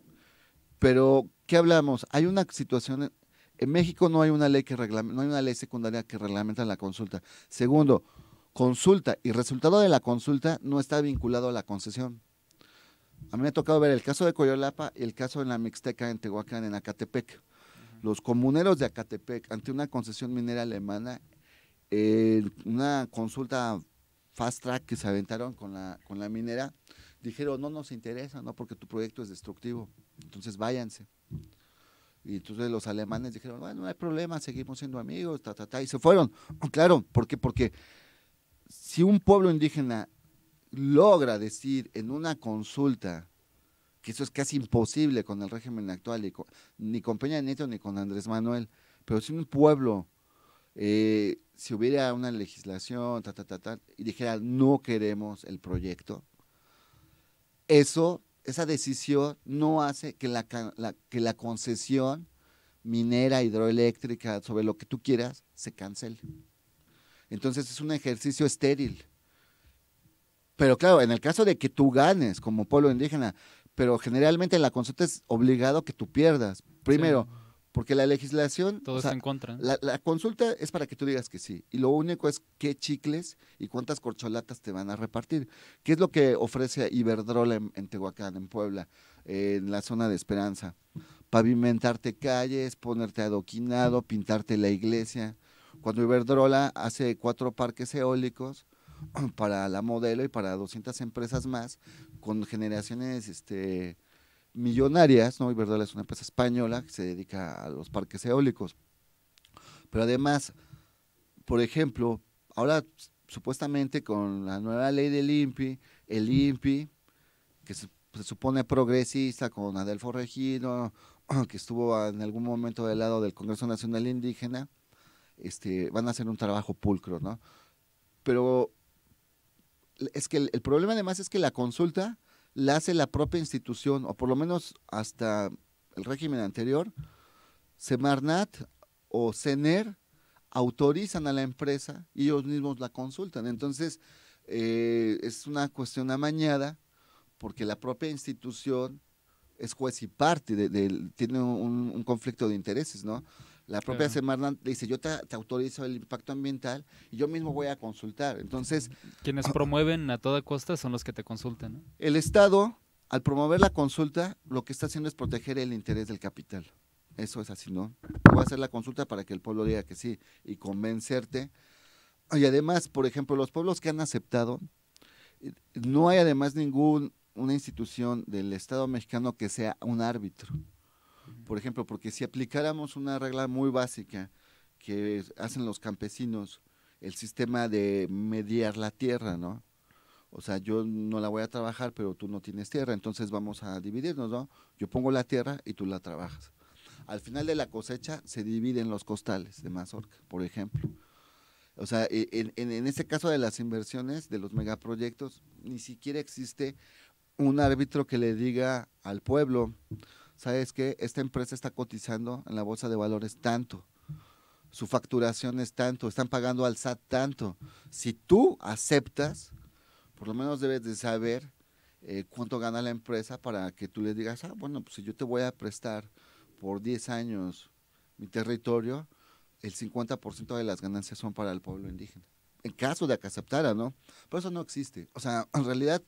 Pero, ¿qué hablamos? Hay una situación, en México no hay una ley, que no hay una ley secundaria que reglamenta la consulta. Segundo, consulta y resultado de la consulta no está vinculado a la concesión. A mí me ha tocado ver el caso de Coyolapa y el caso en la Mixteca, en Tehuacán, en Acatepec. Los comuneros de Acatepec, ante una concesión minera alemana, una consulta fast track que se aventaron con la, con la minera, dijeron, no nos interesa, no, porque tu proyecto es destructivo. Entonces váyanse. Y entonces los alemanes dijeron, bueno, no hay problema, seguimos siendo amigos, ta, ta, y se fueron. Ah, claro, ¿por qué? Porque si un pueblo indígena logra decir en una consulta, que eso es casi imposible con el régimen actual, ni con Peña Nieto ni con Andrés Manuel, pero si un pueblo, eh, si hubiera una legislación, ta, ta, y dijera, no queremos el proyecto, eso esa decisión no hace que la, que la concesión minera, hidroeléctrica, sobre lo que tú quieras, se cancele. Entonces es un ejercicio estéril. Pero claro, en el caso de que tú ganes como pueblo indígena, pero generalmente la consulta es obligado que tú pierdas. Primero, porque la legislación... Todo en contra. La, consulta es para que tú digas que sí. Y lo único es qué chicles y cuántas corcholatas te van a repartir. ¿Qué es lo que ofrece Iberdrola en, Tehuacán, en Puebla, en la zona de Esperanza? Pavimentarte calles, ponerte adoquinado, pintarte la iglesia. Cuando Iberdrola hace cuatro parques eólicos para la modelo y para 200 empresas más, con generaciones... este millonarias, ¿no? verdad, es una empresa española que se dedica a los parques eólicos. Pero además, por ejemplo, ahora supuestamente con la nueva ley del INPI, el INPI, que se, supone progresista con Adelfo Regino, que estuvo en algún momento del lado del Congreso Nacional Indígena, este, van a hacer un trabajo pulcro, ¿no? Pero es que el problema además es que la consulta la hace la propia institución, o por lo menos hasta el régimen anterior, Semarnat o CENER autorizan a la empresa y ellos mismos la consultan. Entonces, eh, es una cuestión amañada porque la propia institución es juez y parte, de, tiene un, un, conflicto de intereses, ¿no? La propia claro. dice, yo te, autorizo el impacto ambiental y yo mismo voy a consultar. Entonces... Quienes ah, promueven a toda costa son los que te consultan. El Estado, al promover la consulta, lo que está haciendo es proteger el interés del capital. Eso es así, ¿no? Voy a hacer la consulta para que el pueblo diga que sí y convencerte. Y además, por ejemplo, los pueblos que han aceptado, eh, no hay además ninguna institución del Estado mexicano que sea un árbitro. Por ejemplo, porque si aplicáramos una regla muy básica que hacen los campesinos, el sistema de mediar la tierra, ¿no? O sea, yo no la voy a trabajar, pero tú no tienes tierra, entonces vamos a dividirnos, ¿no? Yo pongo la tierra y tú la trabajas. Al final de la cosecha se dividen los costales de mazorca, por ejemplo. O sea, e, en, en este caso de las inversiones, de los megaproyectos, ni siquiera existe un árbitro que le diga al pueblo, sabes que esta empresa está cotizando en la bolsa de valores tanto, su facturación es tanto, están pagando al SAT tanto. Si tú aceptas, por lo menos debes de saber eh, cuánto gana la empresa para que tú le digas, ah, bueno, pues si yo te voy a prestar por 10 años mi territorio, el 50% de las ganancias son para el pueblo indígena. En caso de que aceptara, ¿no? Pero eso no existe. O sea, en realidad,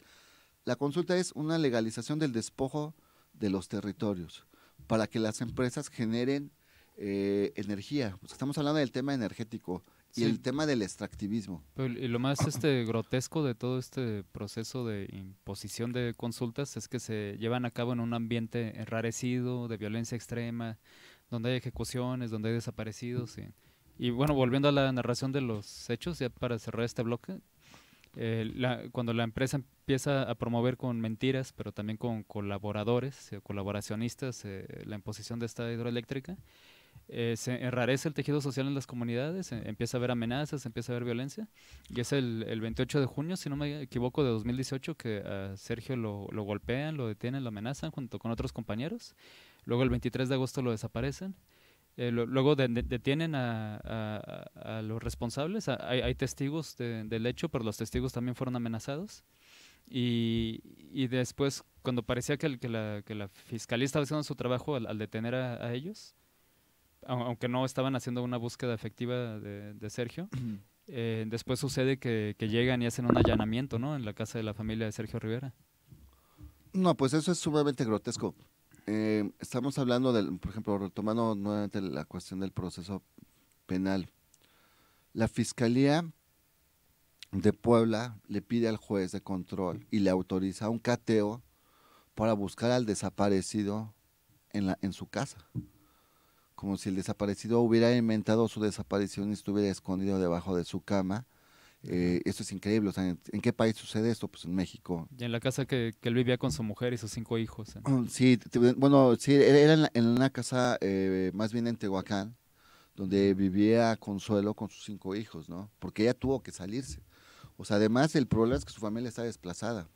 la consulta es una legalización del despojo de los territorios para que las empresas generen eh, energía. Pues, estamos hablando del tema energético y el tema del extractivismo. y lo más este grotesco de todo este proceso de imposición de consultas es que se llevan a cabo en un ambiente enrarecido, de violencia extrema, donde hay ejecuciones, donde hay desaparecidos. y bueno, volviendo a la narración de los hechos, ya para cerrar este bloque, eh, la, cuando la empresa empieza a promover con mentiras, pero también con colaboradores, eh, colaboracionistas, eh, la imposición de esta hidroeléctrica, se enrarece el tejido social en las comunidades, empieza a haber amenazas, empieza a haber violencia. Y es el, 28 de junio, si no me equivoco, de 2018 que a Sergio lo, lo golpean, lo detienen, lo amenazan junto con otros compañeros. Luego el 23 de agosto lo desaparecen. Eh, luego detienen a, los responsables, hay, testigos del hecho, pero los testigos también fueron amenazados. Y, después, cuando parecía que, el, que, la, fiscalía estaba haciendo su trabajo al, detener a, ellos, aunque no estaban haciendo una búsqueda efectiva de, Sergio, eh, después sucede que, que, llegan y hacen un allanamiento ¿no? en la casa de la familia de Sergio Rivera. No, pues eso es sumamente grotesco. Eh, estamos hablando, del, por ejemplo, retomando nuevamente la cuestión del proceso penal. La Fiscalía de Puebla le pide al juez de control y le autoriza un cateo para buscar al desaparecido en, en su casa. Como si el desaparecido hubiera inventado su desaparición y estuviera escondido debajo de su cama eh, esto es increíble. O sea, ¿en, qué país sucede esto? Pues en México. Y en la casa que, él vivía con su mujer y sus cinco hijos. Mm, sí, bueno, sí, e, era en, una casa eh, más bien en Tehuacán, donde vivía Consuelo con sus cinco hijos, ¿no? Porque ella tuvo que salirse. O sea, además el problema es que su familia está desplazada.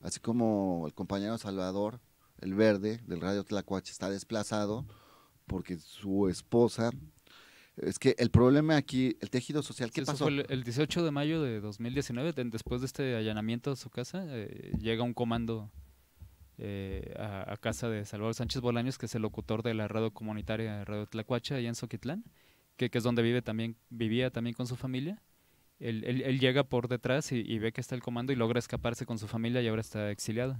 Así como el compañero Salvador, el verde, del Radio Tlacuache, está desplazado porque su esposa es que el problema aquí, el tejido social, ¿qué pasó? el, 18 de mayo de 2019, después de este allanamiento a su casa, eh, llega un comando eh, a, casa de Salvador Sánchez Bolaños, que es el locutor de la radio comunitaria Radio Tlacuacha, allá en Soquitlán, que, es donde vive también, vivía también con su familia. Él, llega por detrás y, ve que está el comando y logra escaparse con su familia y ahora está exiliado.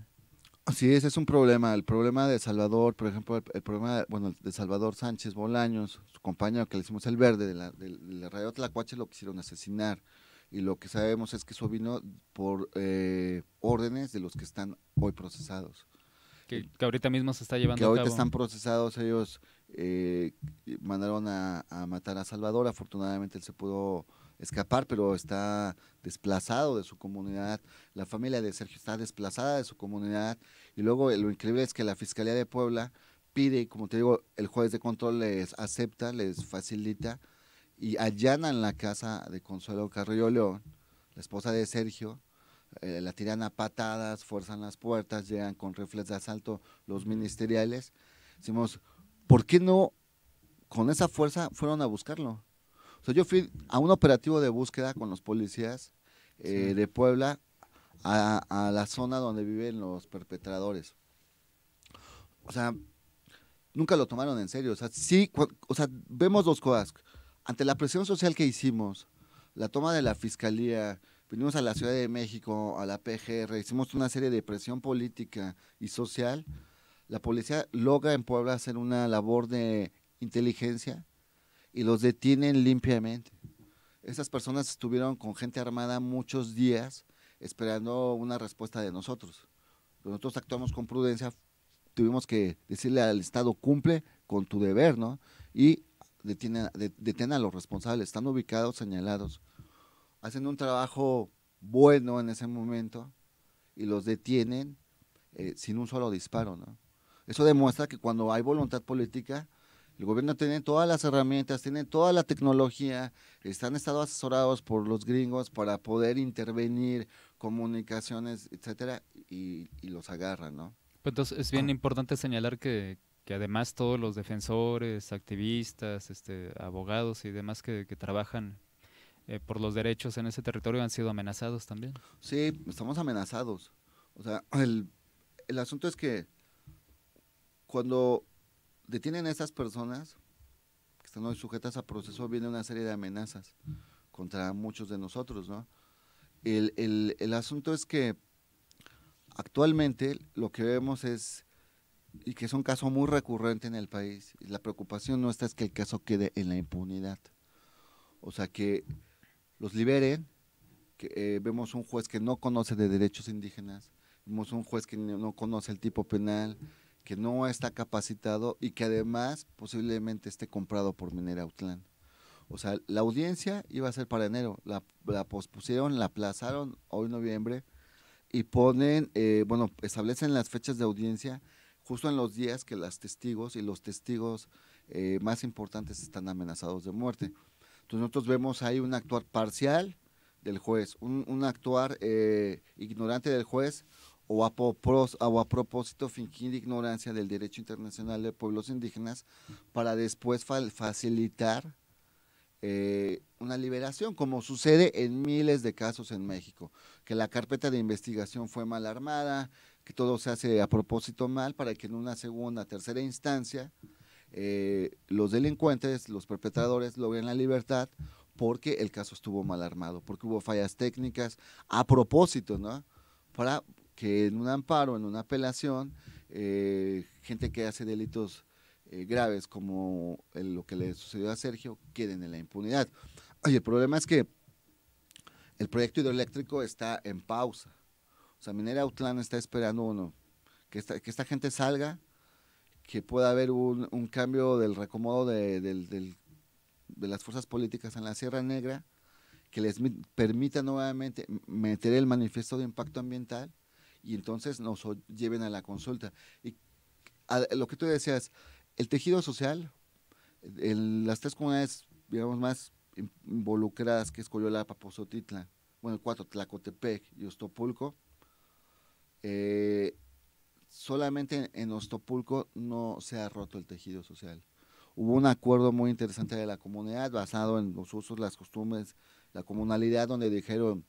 Sí, ese es un problema. El problema de Salvador, por ejemplo, el, problema de, bueno, de Salvador Sánchez Bolaños, su compañero que le hicimos el verde de la, de, la radio Tlacuache, lo quisieron asesinar. Y lo que sabemos es que eso vino por eh, órdenes de los que están hoy procesados. Que, ahorita mismo se está llevando. Que ahorita están procesados, ellos eh, mandaron a, matar a Salvador. Afortunadamente él se pudo escapar, pero está desplazado de su comunidad, la familia de Sergio está desplazada de su comunidad, y luego eh, lo increíble es que la Fiscalía de Puebla pide, como te digo, el juez de control les acepta, les facilita, y allanan la casa de Consuelo Carrillo León, la esposa de Sergio, eh, la tiran a patadas, fuerzan las puertas, llegan con rifles de asalto los ministeriales. Decimos, ¿por qué no con esa fuerza fueron a buscarlo? O yo fui a un operativo de búsqueda con los policías eh, de Puebla a, la zona donde viven los perpetradores. O sea, nunca lo tomaron en serio. O o sea, vemos dos cosas. Ante la presión social que hicimos, la toma de la fiscalía, vinimos a la Ciudad de México, a la PGR, hicimos una serie de presión política y social. La policía logra en Puebla hacer una labor de inteligencia y los detienen limpiamente. Esas personas estuvieron con gente armada muchos días esperando una respuesta de nosotros. Nosotros actuamos con prudencia, tuvimos que decirle al Estado, cumple con tu deber, ¿no? Y detiene, a los responsables, están ubicados, señalados, hacen un trabajo bueno en ese momento y los detienen eh, sin un solo disparo, ¿no? Eso demuestra que cuando hay voluntad política, el gobierno tiene todas las herramientas, tiene toda la tecnología, están estado asesorados por los gringos para poder intervenir, comunicaciones, etcétera, y, los agarran, ¿no? Pues entonces es bien ah. importante señalar que, además todos los defensores, activistas, este, abogados y demás que, trabajan eh, por los derechos en ese territorio han sido amenazados también. Sí, estamos amenazados. O sea, el, el asunto es que cuando detienen a estas personas que están hoy sujetas a proceso, viene una serie de amenazas contra muchos de nosotros, ¿no? El, el, el asunto es que actualmente lo que vemos es, y que es un caso muy recurrente en el país, y la preocupación nuestra es que el caso quede en la impunidad. O sea, que los liberen, que, eh, vemos un juez que no conoce de derechos indígenas, vemos un juez que no conoce el tipo penal, que no está capacitado y que además posiblemente esté comprado por Minera Outland. O sea, la audiencia iba a ser para enero, la, pospusieron, la aplazaron hoy noviembre y ponen, eh, bueno, establecen las fechas de audiencia justo en los días que los testigos y los testigos eh, más importantes están amenazados de muerte. Entonces nosotros vemos ahí un actuar parcial del juez, un, actuar eh, ignorante del juez, o a, propósito fingir ignorancia del derecho internacional de pueblos indígenas para después facilitar eh, una liberación, como sucede en miles de casos en México, que la carpeta de investigación fue mal armada, que todo se hace a propósito mal para que en una segunda, tercera instancia eh, los delincuentes, los perpetradores logren la libertad porque el caso estuvo mal armado, porque hubo fallas técnicas a propósito, ¿no? Para que en un amparo, en una apelación, eh, gente que hace delitos eh, graves como lo que le sucedió a Sergio, queden en la impunidad. Oye, el problema es que el proyecto hidroeléctrico está en pausa. O sea, Minera Autlán está esperando uno, que esta, que esta gente salga, que pueda haber un, cambio del recomodo de, de, las fuerzas políticas en la Sierra Negra, que les permita nuevamente meter el manifiesto de impacto ambiental y entonces nos lleven a la consulta. Y lo que tú decías, el tejido social, en las tres comunidades, digamos, más involucradas, que es Paposo Papozotitla, bueno, cuatro, Tlacotepec y Ostopulco, eh, solamente en Ostopulco no se ha roto el tejido social. Hubo un acuerdo muy interesante de la comunidad basado en los usos, las costumbres, la comunalidad, donde dijeron,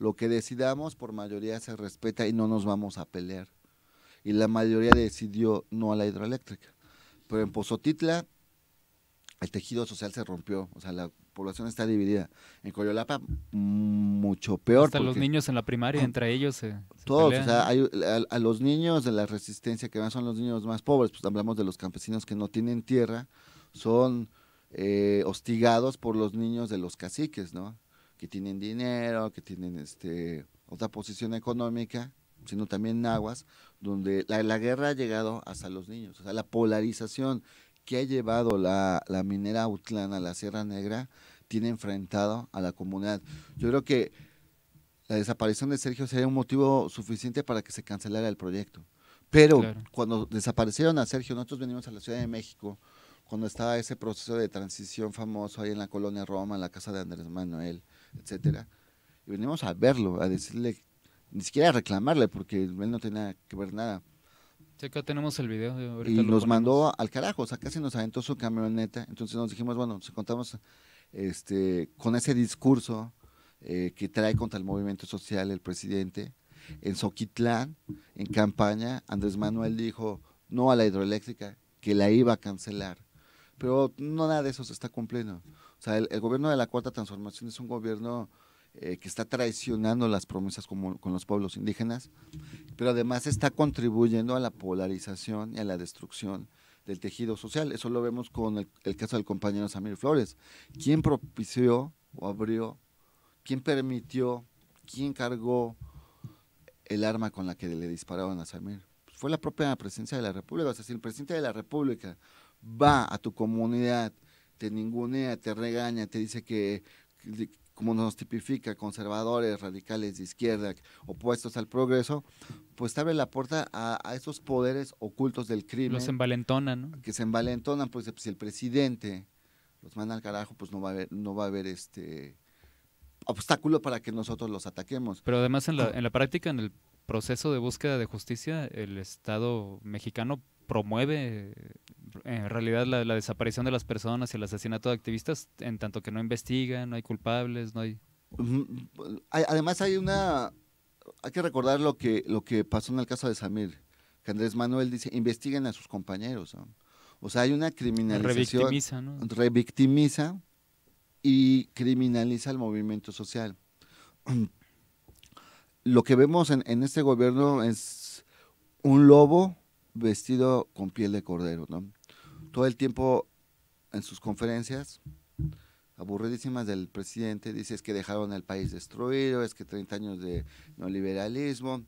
lo que decidamos por mayoría se respeta y no nos vamos a pelear. Y la mayoría decidió no a la hidroeléctrica. Pero en Pozotitla el tejido social se rompió, o sea, la población está dividida. En Coyolapa, mucho peor. Hasta los niños en la primaria, entre ellos. Se, todos, o sea, a, los niños de la resistencia, que son los niños más pobres, pues hablamos de los campesinos que no tienen tierra, son eh, hostigados por los niños de los caciques, ¿no? que tienen dinero, que tienen este, otra posición económica, sino también aguas, donde la, guerra ha llegado hasta los niños. O sea, la polarización que ha llevado la, minera Utlana a la Sierra Negra tiene enfrentado a la comunidad. Yo creo que la desaparición de Sergio sería un motivo suficiente para que se cancelara el proyecto. Pero cuando desaparecieron a Sergio, nosotros venimos a la Ciudad de México, cuando estaba ese proceso de transición famoso ahí en la colonia Roma, en la casa de Andrés Manuel, etcétera. Y venimos a verlo, a decirle, ni siquiera a reclamarle, porque él no tenía que ver nada. Sí, acá tenemos el video. Eh, y nos mandó al carajo, o sea, casi nos aventó su camioneta. Entonces nos dijimos, bueno, nos contamos este, con ese discurso eh, que trae contra el movimiento social el presidente. En Soquitlán, en campaña, Andrés Manuel dijo no a la hidroeléctrica, que la iba a cancelar. Pero no nada de eso se está cumpliendo. O sea, el, gobierno de la Cuarta Transformación es un gobierno eh, que está traicionando las promesas con los pueblos indígenas, pero además está contribuyendo a la polarización y a la destrucción del tejido social. Eso lo vemos con el, caso del compañero Samir Flores. ¿Quién propició o abrió, quién permitió, quién cargó el arma con la que le dispararon a Samir? Pues fue la propia presencia de la República. O sea, si el presidente de la República va a tu comunidad te ningunea, te regaña, te dice que, como nos tipifica, conservadores, radicales de izquierda, opuestos al progreso, pues abre la puerta a, esos poderes ocultos del crimen. Los envalentonan, ¿no? Que se envalentonan, pues si el presidente los manda al carajo, pues no va a haber, no va a haber este obstáculo para que nosotros los ataquemos. Pero además en la, ah. en la práctica, en el proceso de búsqueda de justicia, el Estado mexicano promueve en realidad la, desaparición de las personas y el asesinato de activistas, en tanto que no investigan, no hay culpables, no hay... Además hay una... Hay que recordar lo que, lo que pasó en el caso de Samir, que Andrés Manuel dice, investiguen a sus compañeros. O sea, hay una criminalización... Revictimiza, ¿no? Revictimiza y criminaliza el movimiento social. Lo que vemos en este gobierno es un lobo vestido con piel de cordero, ¿no? Todo el tiempo en sus conferencias aburridísimas del presidente, dice es que dejaron el país destruido, es que 30 años de neoliberalismo,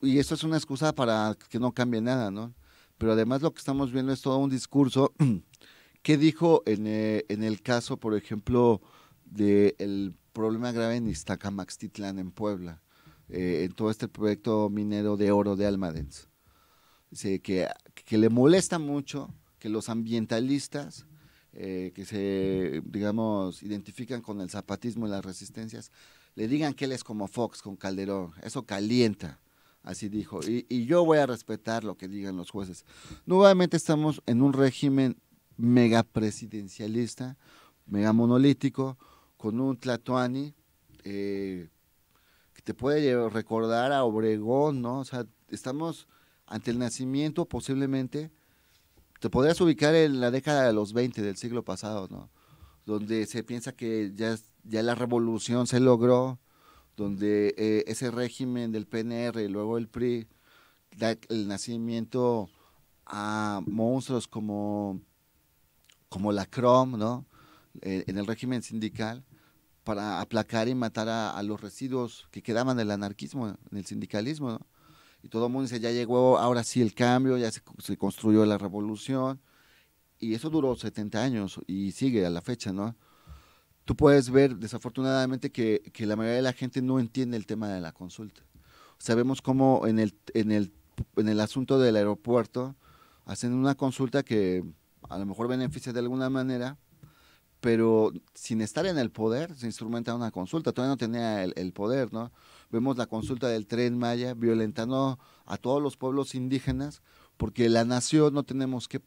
y eso es una excusa para que no cambie nada, ¿no? Pero además lo que estamos viendo es todo un discurso que dijo en, eh, en el caso, por ejemplo, del problema grave en Iztacamaxtitlán, en Puebla, eh, en todo este proyecto minero de oro de Almadens que, le molesta mucho que los ambientalistas eh, que se, digamos, identifican con el zapatismo y las resistencias, le digan que él es como Fox con Calderón. Eso calienta, así dijo. Y, yo voy a respetar lo que digan los jueces. Nuevamente estamos en un régimen megapresidencialista, mega monolítico, con un Tlatuani eh, que te puede recordar a Obregón, ¿no? O sea, estamos ante el nacimiento posiblemente, te podrías ubicar en la década de los 20 del siglo pasado, ¿no? Donde se piensa que ya, ya la revolución se logró, donde eh, ese régimen del PNR y luego el PRI da el nacimiento a monstruos como, como la CROM, ¿no? Eh, en el régimen sindical para aplacar y matar a, los residuos que quedaban del anarquismo, del sindicalismo, ¿no? y todo el mundo dice, ya llegó ahora sí el cambio, ya se, construyó la revolución, y eso duró 70 años y sigue a la fecha, ¿no? Tú puedes ver, desafortunadamente, que, la mayoría de la gente no entiende el tema de la consulta. Sabemos cómo en en el, en el asunto del aeropuerto hacen una consulta que a lo mejor beneficia de alguna manera, pero sin estar en el poder se instrumenta una consulta, todavía no tenía el, poder, ¿no? Vemos la consulta del tren Maya violentando a todos los pueblos indígenas, porque la nación no tenemos que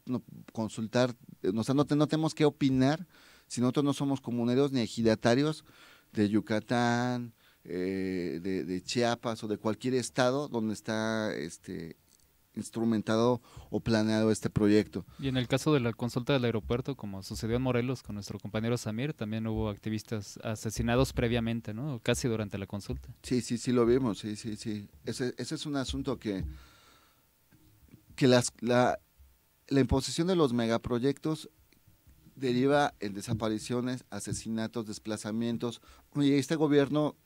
consultar, no, no tenemos que opinar si nosotros no somos comuneros ni ejidatarios de Yucatán, eh, de, de, Chiapas o de cualquier estado donde está este, instrumentado o planeado este proyecto. Y en el caso de la consulta del aeropuerto, como sucedió en Morelos con nuestro compañero Samir, también hubo activistas asesinados previamente, ¿no? Casi durante la consulta. Sí, sí, sí lo vimos, sí, sí, sí. Ese, ese es un asunto que, que las, la, la imposición de los megaproyectos deriva en desapariciones, asesinatos, desplazamientos. Y este gobierno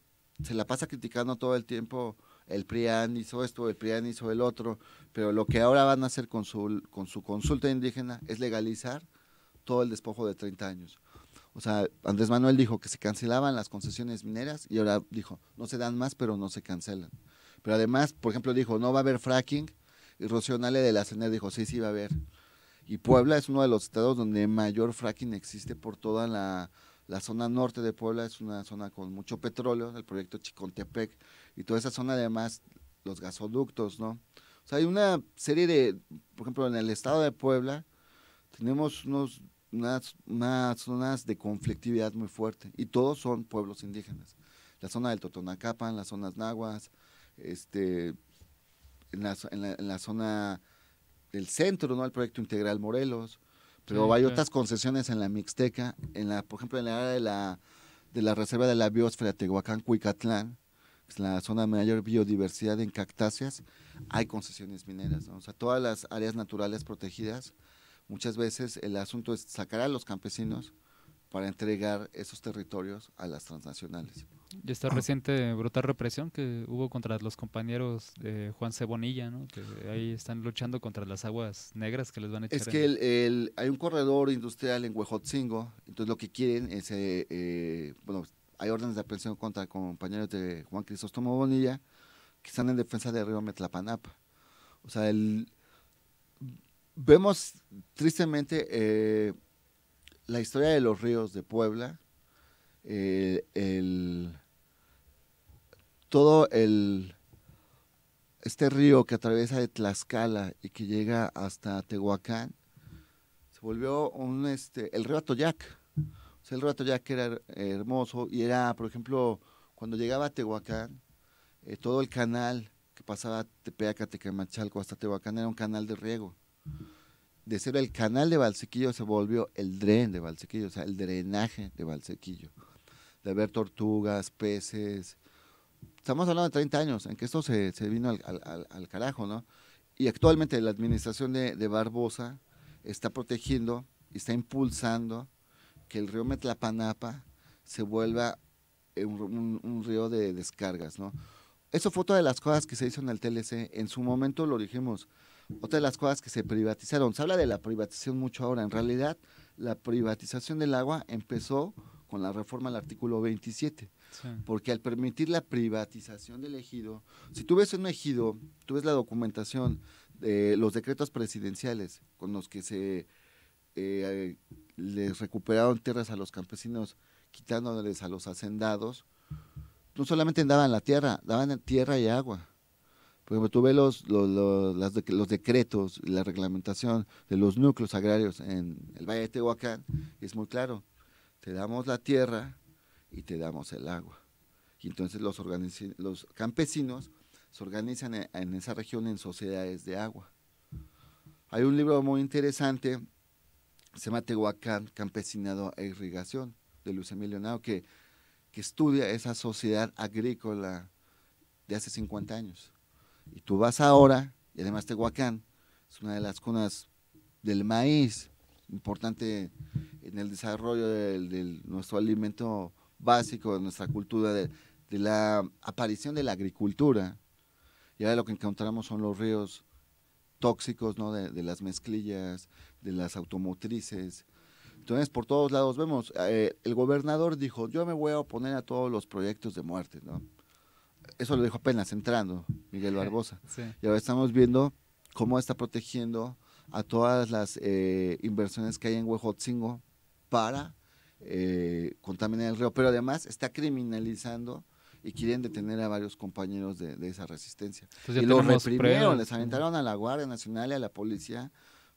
se la pasa criticando todo el tiempo el PRIAN hizo esto, el PRIAN hizo el otro, pero lo que ahora van a hacer con su, con su consulta indígena es legalizar todo el despojo de 30 años. O sea, Andrés Manuel dijo que se cancelaban las concesiones mineras y ahora dijo, no se dan más, pero no se cancelan. Pero además, por ejemplo, dijo, no va a haber fracking y Rocío Nale de la CNE dijo, sí, sí va a haber. Y Puebla es uno de los estados donde mayor fracking existe por toda la la zona norte de Puebla es una zona con mucho petróleo, el proyecto Chicontepec, y toda esa zona además, los gasoductos, ¿no? O sea, hay una serie de, por ejemplo, en el estado de Puebla tenemos unos, unas, zonas de conflictividad muy fuerte, y todos son pueblos indígenas. La zona del Totonacapan, las zonas nahuas, este, en la, en la zona del centro, ¿no? El proyecto integral Morelos, pero hay otras concesiones en la Mixteca, en la, por ejemplo, en la área de la, Reserva de la Biosfera Tehuacán, Cuicatlán, que es la zona de mayor biodiversidad en cactáceas, hay concesiones mineras. O sea, todas las áreas naturales protegidas, muchas veces el asunto es sacar a los campesinos para entregar esos territorios a las transnacionales. Y esta ah. reciente brutal represión que hubo contra los compañeros de Juan Cebonilla, ¿no? que ahí están luchando contra las aguas negras que les van a echar. Es que hay un corredor industrial en Huejotzingo, entonces lo que quieren es, eh, eh, bueno, hay órdenes de aprehensión contra compañeros de Juan Crisóstomo Bonilla que están en defensa del Río Metlapanapa. O sea, el, vemos tristemente... Eh, la historia de los ríos de Puebla, todo el, este río que atraviesa de Tlaxcala y que llega hasta Tehuacán, se volvió un, este, el río Atoyac. O el río Atoyac era hermoso y era, por ejemplo, cuando llegaba a Tehuacán, eh, todo el canal que pasaba de Tepeaca, Tecamachalco hasta Tehuacán era un canal de riego de ser el canal de Valsequillo se volvió el dren de Valsequillo, o sea, el drenaje de Valsequillo, de ver tortugas, peces. Estamos hablando de 30 años en que esto se, vino al, carajo, ¿no? Y actualmente la administración de, de Barbosa está protegiendo y está impulsando que el río Metlapanapa se vuelva un, río de descargas, ¿no? Eso fue otra de las cosas que se hizo en el TLC. En su momento lo dijimos, otra de las cosas que se privatizaron. Se habla de la privatización mucho ahora. En realidad, la privatización del agua empezó con la reforma al artículo 27. Porque al permitir la privatización del ejido, si tú ves un ejido, tú ves la documentación de los decretos presidenciales con los que se eh, les recuperaron tierras a los campesinos, quitándoles a los hacendados, no solamente daban la tierra, daban tierra y agua. Por ejemplo, tú ves los, los, los, decretos, la reglamentación de los núcleos agrarios en el Valle de Tehuacán, es muy claro. Te damos la tierra y te damos el agua. Y entonces los, los campesinos se organizan e, en, esa región en sociedades de agua. Hay un libro muy interesante, se llama Tehuacán, Campesinado e Irrigación, de Luis Emilio Nao, que, que estudia esa sociedad agrícola de hace 50 años. Y tú vas ahora, y además Tehuacán es una de las cunas del maíz, importante en el desarrollo de, nuestro alimento básico, de nuestra cultura, de, la aparición de la agricultura. Y ahora lo que encontramos son los ríos tóxicos, ¿no? De, las mezclillas, de las automotrices. Entonces, por todos lados vemos, eh, el gobernador dijo, yo me voy a oponer a todos los proyectos de muerte, ¿no? eso lo dijo apenas entrando Miguel Barbosa. Y ahora estamos viendo cómo está protegiendo a todas las eh, inversiones que hay en Huejotzingo para eh, contaminar el río, pero además está criminalizando y quieren detener a varios compañeros de, esa resistencia. y los reprimieron, les aventaron a la Guardia Nacional y a la policía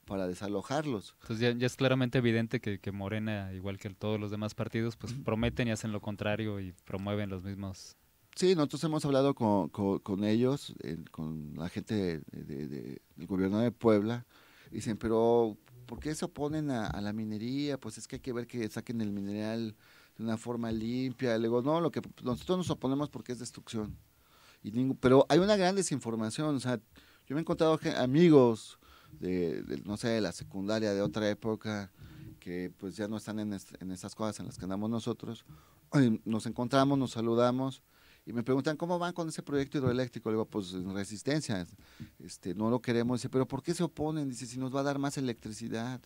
para desalojarlos. Entonces ya, es claramente evidente que, que, Morena, igual que todos los demás partidos, pues prometen y hacen lo contrario y promueven los mismos Sí, nosotros hemos hablado con, con, ellos, con la gente de, del gobierno de Puebla. dicen, pero ¿por qué se oponen a, la minería? Pues es que hay que ver que saquen el mineral de una forma limpia. Le no, lo que pues, nosotros nos oponemos porque es destrucción. Y pero hay una gran desinformación. O sea, yo me he encontrado amigos de, no sé, de la secundaria de otra época que pues ya no están en, esas cosas en las que andamos nosotros. Nos encontramos, nos saludamos y me preguntan, ¿cómo van con ese proyecto hidroeléctrico? Le digo, pues resistencia, este, no lo queremos. Dice, ¿pero por qué se oponen? Dice, si nos va a dar más electricidad.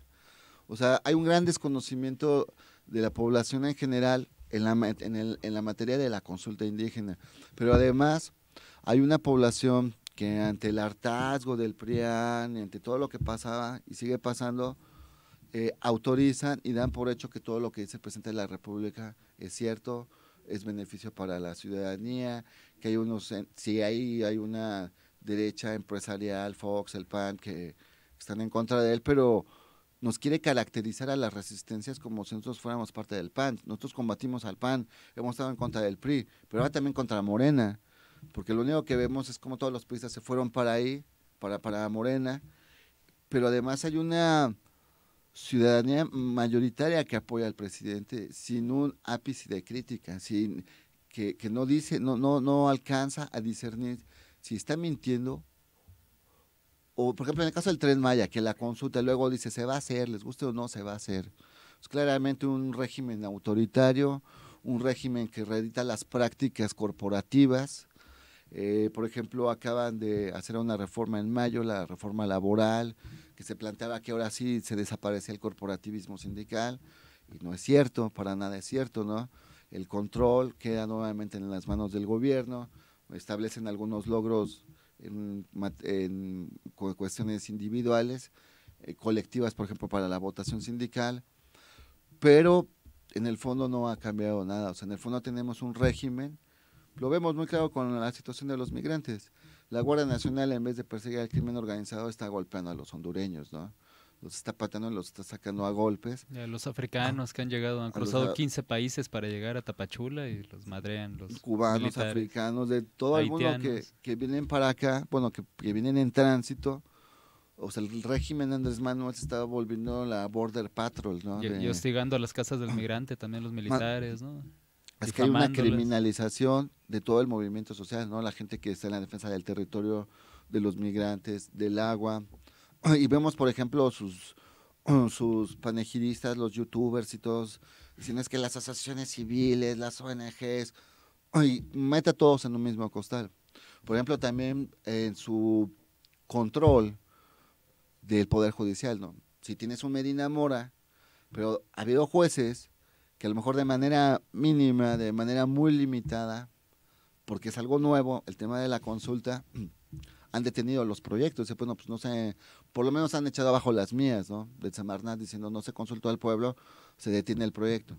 O sea, hay un gran desconocimiento de la población en general en la, materia de la consulta indígena. Pero además hay una población que ante el hartazgo del PRIAN y ante todo lo que pasaba y sigue pasando, eh, autorizan y dan por hecho que todo lo que dice el presidente de la República es cierto, es beneficio para la ciudadanía, que hay unos, si hay, hay una derecha empresarial, Fox, el PAN, que están en contra de él, pero nos quiere caracterizar a las resistencias como si nosotros fuéramos parte del PAN. Nosotros combatimos al PAN, hemos estado en contra del PRI, pero ahora también contra Morena, porque lo único que vemos es como todos los PRIs se fueron para ahí, para, para Morena, pero además hay una ciudadanía mayoritaria que apoya al presidente sin un ápice de crítica, sin que, no dice, no, no, no alcanza a discernir si está mintiendo. O, por ejemplo, en el caso del Tren Maya, que la consulta luego dice se va a hacer, les guste o no, se va a hacer. Es claramente un régimen autoritario, un régimen que reedita las prácticas corporativas, eh, por ejemplo, acaban de hacer una reforma en mayo, la reforma laboral, que se planteaba que ahora sí se desaparecía el corporativismo sindical, y no es cierto, para nada es cierto, ¿no? El control queda nuevamente en las manos del gobierno, establecen algunos logros en, cuestiones individuales, eh, colectivas, por ejemplo, para la votación sindical, pero en el fondo no ha cambiado nada, o sea, en el fondo tenemos un régimen lo vemos muy claro con la situación de los migrantes. La Guardia Nacional, en vez de perseguir al crimen organizado, está golpeando a los hondureños, ¿no? Los está pateando y los está sacando a golpes. los africanos que han llegado, han cruzado 15 países para llegar a Tapachula y los madrean los Cubanos, africanos, de todo el mundo que, vienen para acá, bueno, que, vienen en tránsito, o sea, el régimen de Andrés Manuel se está volviendo la Border Patrol, ¿no? Y, hostigando a las casas del migrante, también los militares, ¿no? Es que hay una criminalización de todo el movimiento social, ¿no? La gente que está en la defensa del territorio, de los migrantes, del agua. Y vemos, por ejemplo, sus, sus los youtubers y todos, dicen que las asociaciones civiles, las ONGs, y mete a todos en un mismo costal. Por ejemplo, también en su control del Poder Judicial, ¿no? Si tienes un Medina Mora, pero ha habido jueces que a lo mejor de manera mínima, de manera muy limitada, porque es algo nuevo, el tema de la consulta, han detenido los proyectos. pues no sé, por lo menos han echado abajo las mías, ¿no? De diciendo no se consultó al pueblo, se detiene el proyecto.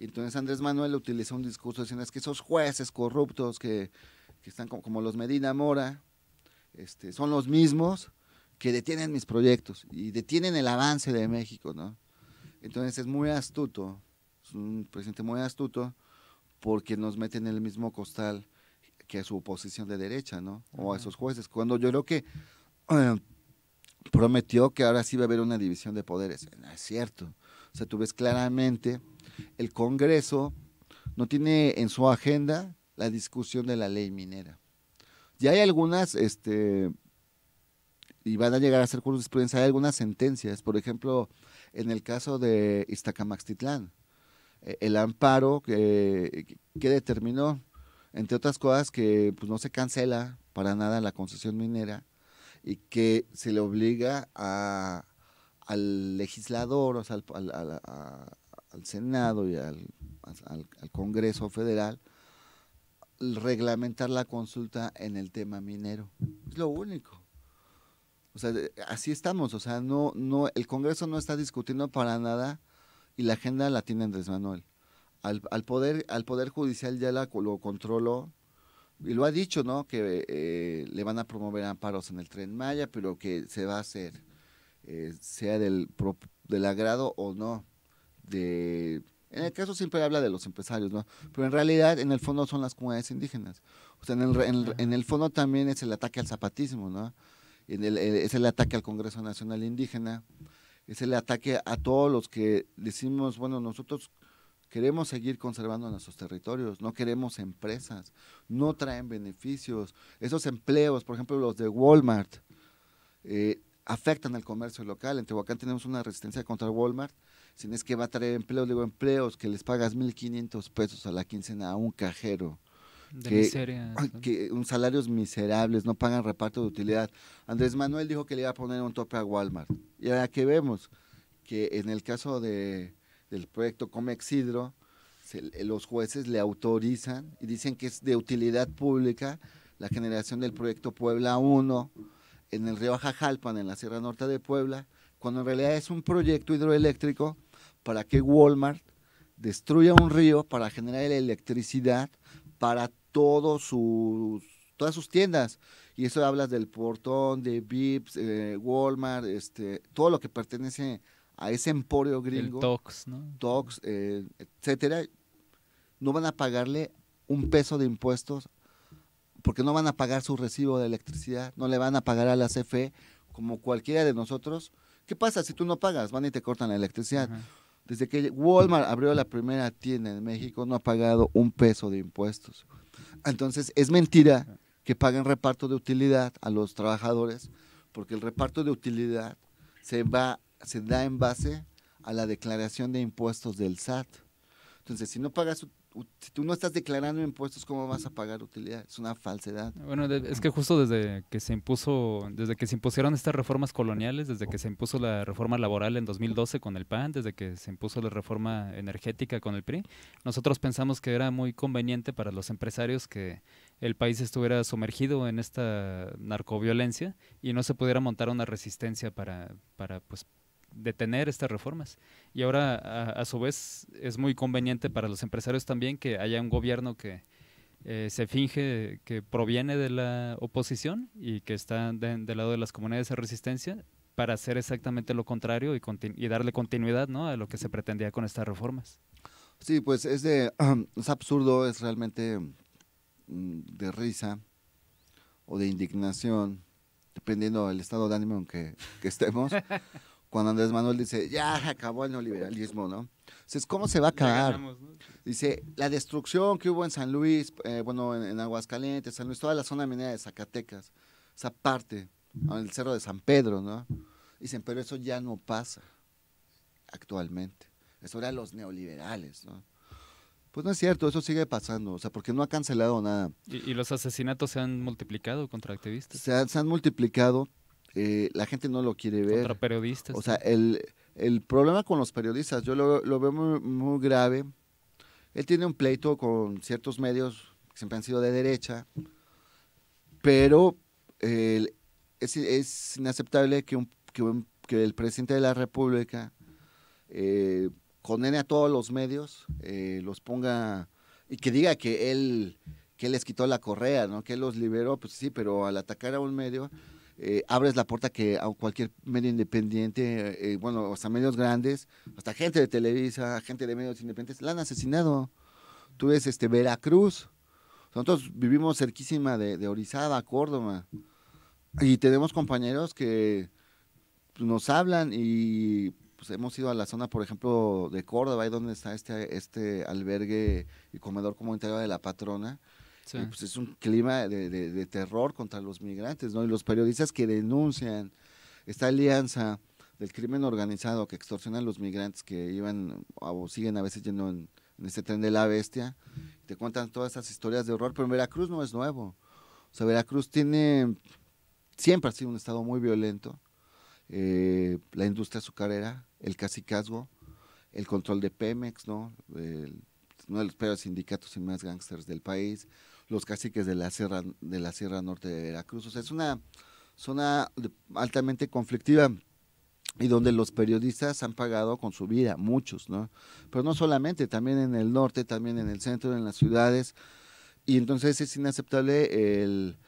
entonces Andrés Manuel utilizó un discurso diciendo es que esos jueces corruptos que, están como, los Medina Mora, este, son los mismos que detienen mis proyectos y detienen el avance de México, ¿no? Entonces es muy astuto un mm, presidente muy astuto porque nos mete en el mismo costal que a su oposición de derecha, ¿no? O a esos jueces. Cuando yo creo que prometió que ahora sí va a haber una división de poderes. No es cierto. O sea, tú ves claramente, el Congreso no tiene en su agenda la discusión de la ley minera. Ya hay algunas, este, y van a llegar a ser jurisprudencia, hay algunas sentencias, por ejemplo, en el caso de Iztacamaxtitlán, el amparo que, determinó, entre otras cosas, que pues, no se cancela para nada la concesión minera y que se le obliga a, al legislador, o sea, al, Senado y al, Congreso Federal, reglamentar la consulta en el tema minero. Es lo único. O sea, así estamos. O sea, no, no, el Congreso no está discutiendo para nada y la agenda la tiene Andrés Manuel. Al, al poder, al poder Judicial ya la, lo controló y lo ha dicho, ¿no? Que eh, le van a promover amparos en el tren Maya, pero que se va a hacer, eh, sea del, del agrado o no. De, en el caso siempre habla de los empresarios, ¿no? Pero en realidad, en el fondo son las comunidades indígenas. en el, fondo también es el ataque al zapatismo, ¿no? Eh, es el ataque al Congreso Nacional Indígena, es el ataque a todos los que decimos, bueno, nosotros queremos seguir conservando nuestros territorios, no queremos empresas, no traen beneficios. Esos empleos, por ejemplo, los de Walmart, eh, afectan al comercio local. En Tehuacán tenemos una resistencia contra Walmart, si es que va a traer empleos, digo empleos que les pagas 1.500 pesos a la quincena a un cajero de que, miseria, un salarios miserables, no pagan reparto de utilidad. Andrés Manuel dijo que le iba a poner un tope a Walmart. Y ahora que vemos que en el caso del proyecto Comex Hidro, los jueces le autorizan y dicen que es de utilidad pública la generación del proyecto Puebla 1 en el río Ajajalpan, en la Sierra Norte de Puebla, cuando en realidad es un proyecto hidroeléctrico para que Walmart destruya un río para generar electricidad para sus, todas sus tiendas. Y eso hablas del portón, de Vips, eh, Walmart, este, todo lo que pertenece a ese emporio gringo. El ¿no? Eh, etcétera. No van a pagarle un peso de impuestos porque no van a pagar su recibo de electricidad, no le van a pagar a la CFE como cualquiera de nosotros. ¿Qué pasa si tú no pagas? Van y te cortan la electricidad. Desde que Walmart abrió la primera tienda en México, no ha pagado un peso de impuestos. Entonces, es mentira que paguen reparto de utilidad a los trabajadores, porque el reparto de utilidad se, va, se da en base a la declaración de impuestos del SAT. Entonces, si no pagas si tú no estás declarando impuestos, ¿cómo vas a pagar utilidad? Es una falsedad. Bueno, es que justo desde que se impuso, desde que se impusieron estas reformas coloniales, desde que se impuso la reforma laboral en 2012 con el PAN, desde que se impuso la reforma energética con el PRI, nosotros pensamos que era muy conveniente para los empresarios que el país estuviera sumergido en esta narcoviolencia y no se pudiera montar una resistencia para, para pues, detener estas reformas. Y ahora, a, su vez, es muy conveniente para los empresarios también que haya un gobierno que eh, se finge que proviene de la oposición y que está del lado de las comunidades de resistencia para hacer exactamente lo contrario y, darle continuidad ¿no? a lo que se pretendía con estas reformas. Sí, pues es, de, es absurdo, es realmente mm, de risa o de indignación, dependiendo del estado de ánimo en que, que estemos. cuando Andrés Manuel dice, ya acabó el neoliberalismo, ¿no? Entonces, ¿cómo se va a acabar? Dice, la destrucción que hubo en San Luis, eh, bueno, en, Aguascalientes, San Luis, toda la zona minera de Zacatecas, esa parte, el cerro de San Pedro, ¿no? Dicen, pero eso ya no pasa actualmente. Eso era los neoliberales, ¿no? Pues no es cierto, eso sigue pasando, o sea, porque no ha cancelado nada. ¿Y, los asesinatos se han multiplicado contra activistas? se han multiplicado, eh, la gente no lo quiere ver. Contra periodistas. O sea, el, problema con los periodistas, yo lo, veo muy, grave. Él tiene un pleito con ciertos medios que siempre han sido de derecha, pero es, inaceptable que, el presidente de la República eh, condene a todos los medios, eh, los ponga y que diga que él, que les quitó la correa, ¿no? que él los liberó, pues sí, pero al atacar a un medio eh, abres la puerta que a cualquier medio independiente, eh, eh, bueno, hasta medios grandes, hasta gente de Televisa, gente de medios independientes, la han asesinado. Tú ves este, Veracruz. Nosotros vivimos cerquísima de, de Orizaba, Córdoba. Y tenemos compañeros que pues, nos hablan y pues, hemos ido a la zona, por ejemplo, de Córdoba, ahí donde está este, este albergue y comedor comunitario de la patrona. Pues, es un clima de, terror contra los migrantes, ¿no? Y los periodistas que denuncian esta alianza del crimen organizado que extorsionan a los migrantes que iban o siguen a veces yendo en, este tren de la bestia, te cuentan todas esas historias de horror, pero Veracruz no es nuevo. O sea, Veracruz tiene, siempre ha sido un estado muy violento. Eh, la industria azucarera, el cacicazgo, el control de Pemex, ¿no? uno de los peores sindicatos y más gángsters del país, los caciques de la Sierra, de la Sierra Norte de Veracruz. O sea, es una zona altamente conflictiva y donde los periodistas han pagado con su vida, muchos, ¿no? Pero no solamente, también en el norte, también en el centro, en las ciudades. Y entonces es inaceptable el...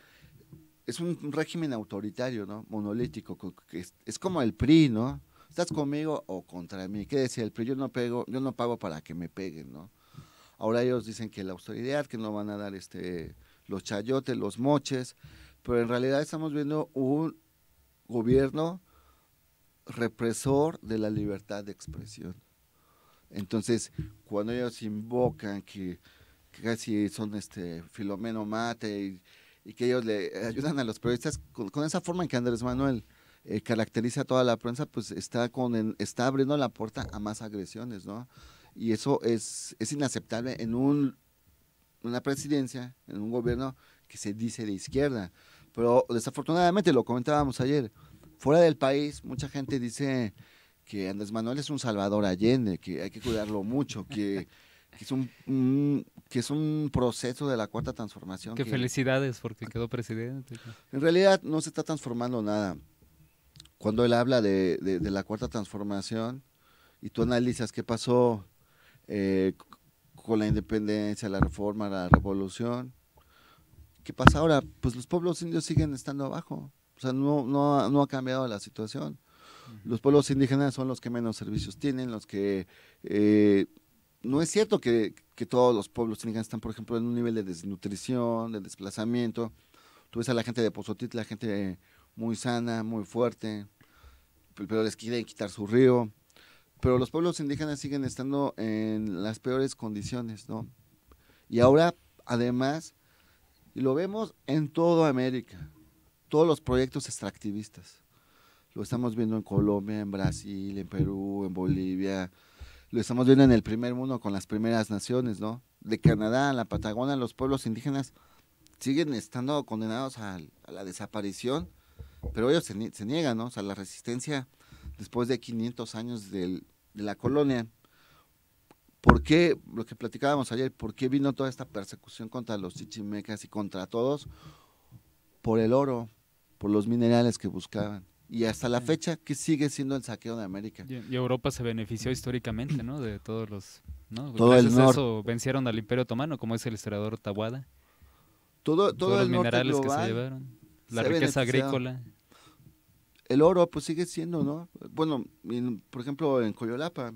Es un régimen autoritario, ¿no? Monolítico, que es, como el PRI, ¿no? ¿Estás conmigo o contra mí? ¿Qué decía el PRI? Yo no, pego, yo no pago para que me peguen, ¿no? Ahora ellos dicen que la autoridad, que no van a dar este, los chayotes, los moches, pero en realidad estamos viendo un gobierno represor de la libertad de expresión. Entonces, cuando ellos invocan que, casi son este Filomeno Mate y, que ellos le ayudan a los periodistas, con, esa forma en que Andrés Manuel eh, caracteriza toda la prensa, pues está, con, está abriendo la puerta a más agresiones, ¿no? y eso es, es inaceptable en un, una presidencia, en un gobierno que se dice de izquierda. Pero desafortunadamente, lo comentábamos ayer, fuera del país mucha gente dice que Andrés Manuel es un Salvador Allende, que hay que cuidarlo mucho, que, es un, que es un proceso de la cuarta transformación. Qué que, felicidades porque quedó presidente. En realidad no se está transformando nada. Cuando él habla de, de la cuarta transformación y tú analizas qué pasó eh, con la independencia, la reforma, la revolución. ¿Qué pasa ahora? Pues los pueblos indios siguen estando abajo. O sea, no, ha cambiado la situación. Los pueblos indígenas son los que menos servicios tienen, los que... Eh, no es cierto que, todos los pueblos indígenas están, por ejemplo, en un nivel de desnutrición, de desplazamiento. Tú ves a la gente de la gente muy sana, muy fuerte, pero les quieren quitar su río pero los pueblos indígenas siguen estando en las peores condiciones, ¿no? Y ahora, además, lo vemos en toda América, todos los proyectos extractivistas. Lo estamos viendo en Colombia, en Brasil, en Perú, en Bolivia. Lo estamos viendo en el primer mundo con las primeras naciones, ¿no? De Canadá a la Patagonia, los pueblos indígenas siguen estando condenados a, la desaparición, pero ellos se, se niegan, ¿no? O sea, la resistencia después de 500 años de la colonia. ¿Por qué, lo que platicábamos ayer, por qué vino toda esta persecución contra los chichimecas y contra todos? Por el oro, por los minerales que buscaban. Y hasta la fecha, que sigue siendo el saqueo de América. Y, Europa se benefició históricamente, ¿no? De todos los... ¿no? Todo el vencieron al Imperio Otomano, como es el historiador Tawada. Todo, Todos los minerales que se llevaron. La riqueza agrícola el oro pues sigue siendo, ¿no? Bueno, por ejemplo, en Coyolapa,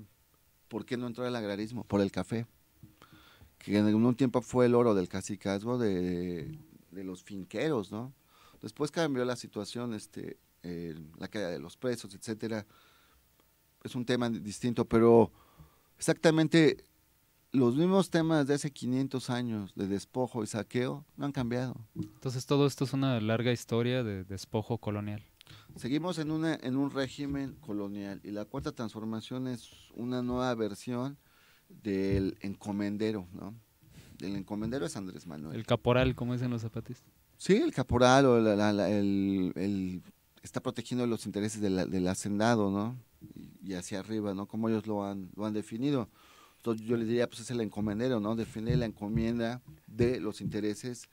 ¿por qué no entró el agrarismo? Por el café, que en algún tiempo fue el oro del cacicazgo de, los finqueros, ¿no? Después cambió la situación, este, la caída de los presos, etcétera. Es un tema distinto, pero exactamente los mismos temas de hace 500 años de despojo y saqueo no han cambiado. Entonces todo esto es una larga historia de despojo colonial. Seguimos en, una, en un régimen colonial y la cuarta transformación es una nueva versión del encomendero, ¿no? El encomendero es Andrés Manuel. El caporal, como dicen los zapatistas. Sí, el caporal o está protegiendo los intereses del hacendado, ¿no? Y, hacia arriba, ¿no? Como ellos lo han, lo han definido. Entonces yo le diría, pues es el encomendero, ¿no? Define la encomienda de los intereses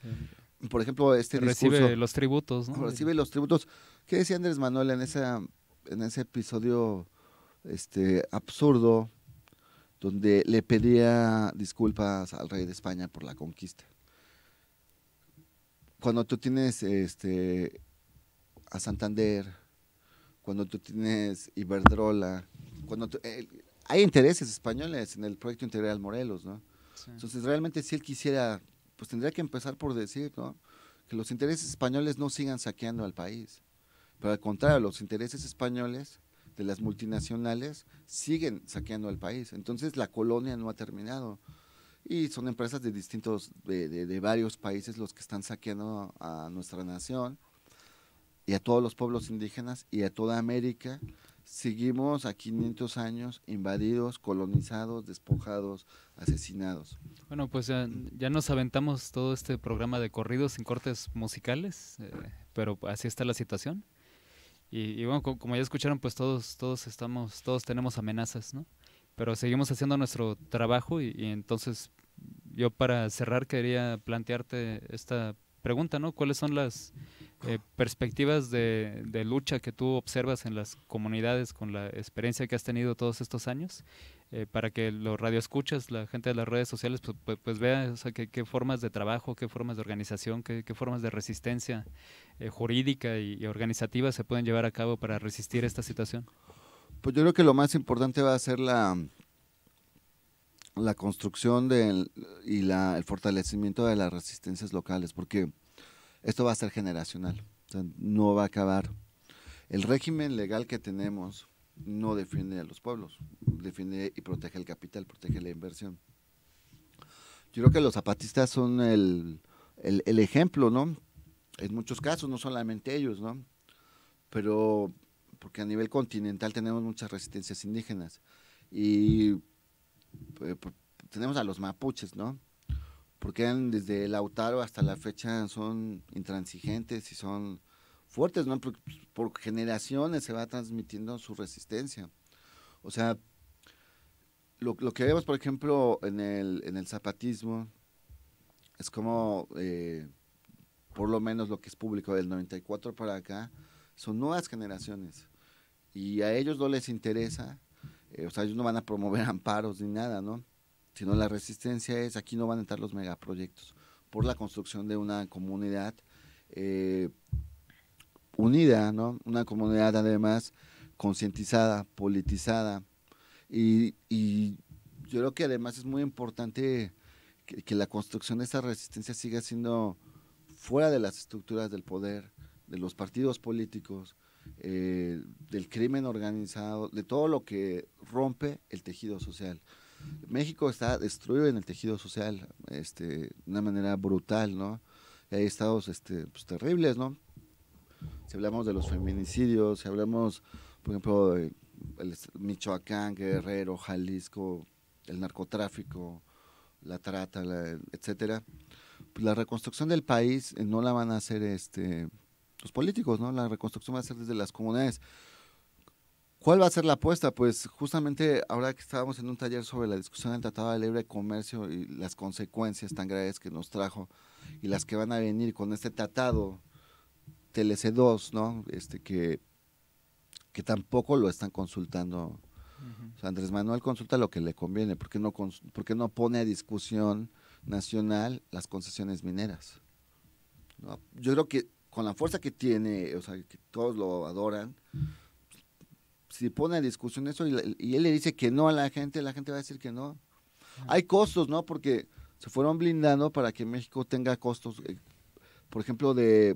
por ejemplo, este recibe discurso... Recibe los tributos, ¿no? Recibe los tributos. ¿Qué decía Andrés Manuel en, esa, en ese episodio este, absurdo donde le pedía disculpas al rey de España por la conquista? Cuando tú tienes este, a Santander, cuando tú tienes Iberdrola, cuando tú, eh, hay intereses españoles en el proyecto integral Morelos, ¿no? Entonces, realmente si él quisiera pues tendría que empezar por decir, Que los intereses españoles no sigan saqueando al país. Pero al contrario, los intereses españoles de las multinacionales siguen saqueando al país. Entonces la colonia no ha terminado. Y son empresas de distintos, de, de varios países los que están saqueando a nuestra nación y a todos los pueblos indígenas y a toda América seguimos a 500 años invadidos, colonizados, despojados, asesinados. Bueno, pues ya, nos aventamos todo este programa de corridos sin cortes musicales, eh, pero así está la situación. Y, bueno, como ya escucharon, pues todos, todos estamos, todos tenemos amenazas, ¿no? Pero seguimos haciendo nuestro trabajo y, y entonces yo para cerrar quería plantearte esta pregunta, ¿no? ¿Cuáles son las eh, perspectivas de, lucha que tú observas en las comunidades con la experiencia que has tenido todos estos años, eh, para que los radioescuchas, la gente de las redes sociales, pues, vean pues, pues vea qué, formas de trabajo, qué formas de organización, qué, formas de resistencia eh, jurídica y, organizativa se pueden llevar a cabo para resistir esta situación. Pues yo creo que lo más importante va a ser la, la construcción y la, el fortalecimiento de las resistencias locales, porque esto va a ser generacional, no va a acabar. El régimen legal que tenemos no defiende a los pueblos, defiende y protege el capital, protege la inversión. Yo creo que los zapatistas son el, ejemplo, ¿no? En muchos casos, no solamente ellos, ¿no? Pero porque a nivel continental tenemos muchas resistencias indígenas y eh, pues, tenemos a los mapuches, ¿no? porque eran desde Lautaro hasta la fecha son intransigentes y son fuertes, ¿no? Por, pues, por generaciones se va transmitiendo su resistencia. O sea, lo, que vemos, por ejemplo, en el, zapatismo es como, eh, por lo menos lo que es público del 94 para acá, son nuevas generaciones y a ellos no les interesa, eh, o sea, ellos no van a promover amparos ni nada, ¿no? sino la resistencia es aquí no van a entrar los megaproyectos por la construcción de una comunidad eh, unida, Una comunidad además concientizada, politizada y, yo creo que además es muy importante que, la construcción de esta resistencia siga siendo fuera de las estructuras del poder, de los partidos políticos, eh, del crimen organizado, de todo lo que rompe el tejido social. México está destruido en el tejido social, este, de una manera brutal, ¿no? hay estados este, pues, terribles, ¿no? Si hablamos de los feminicidios, si hablamos, por ejemplo, de Michoacán, Guerrero, Jalisco, el narcotráfico, la trata, etcétera, pues, la reconstrucción del país eh, no la van a hacer este los políticos, ¿no? La reconstrucción va a ser desde las comunidades. ¿Cuál va a ser la apuesta? Pues justamente ahora que estábamos en un taller sobre la discusión del Tratado de Libre Comercio y las consecuencias tan graves que nos trajo y las que van a venir con este tratado TLC2, ¿no? Este que, que tampoco lo están consultando. Andrés Manuel consulta lo que le conviene, porque no, porque no pone a discusión nacional las concesiones mineras. Yo creo que con la fuerza que tiene, o sea, que todos lo adoran, si pone a discusión eso y, él le dice que no a la gente, la gente va a decir que no. Hay costos, ¿no? Porque se fueron blindando para que México tenga costos, eh, por ejemplo, de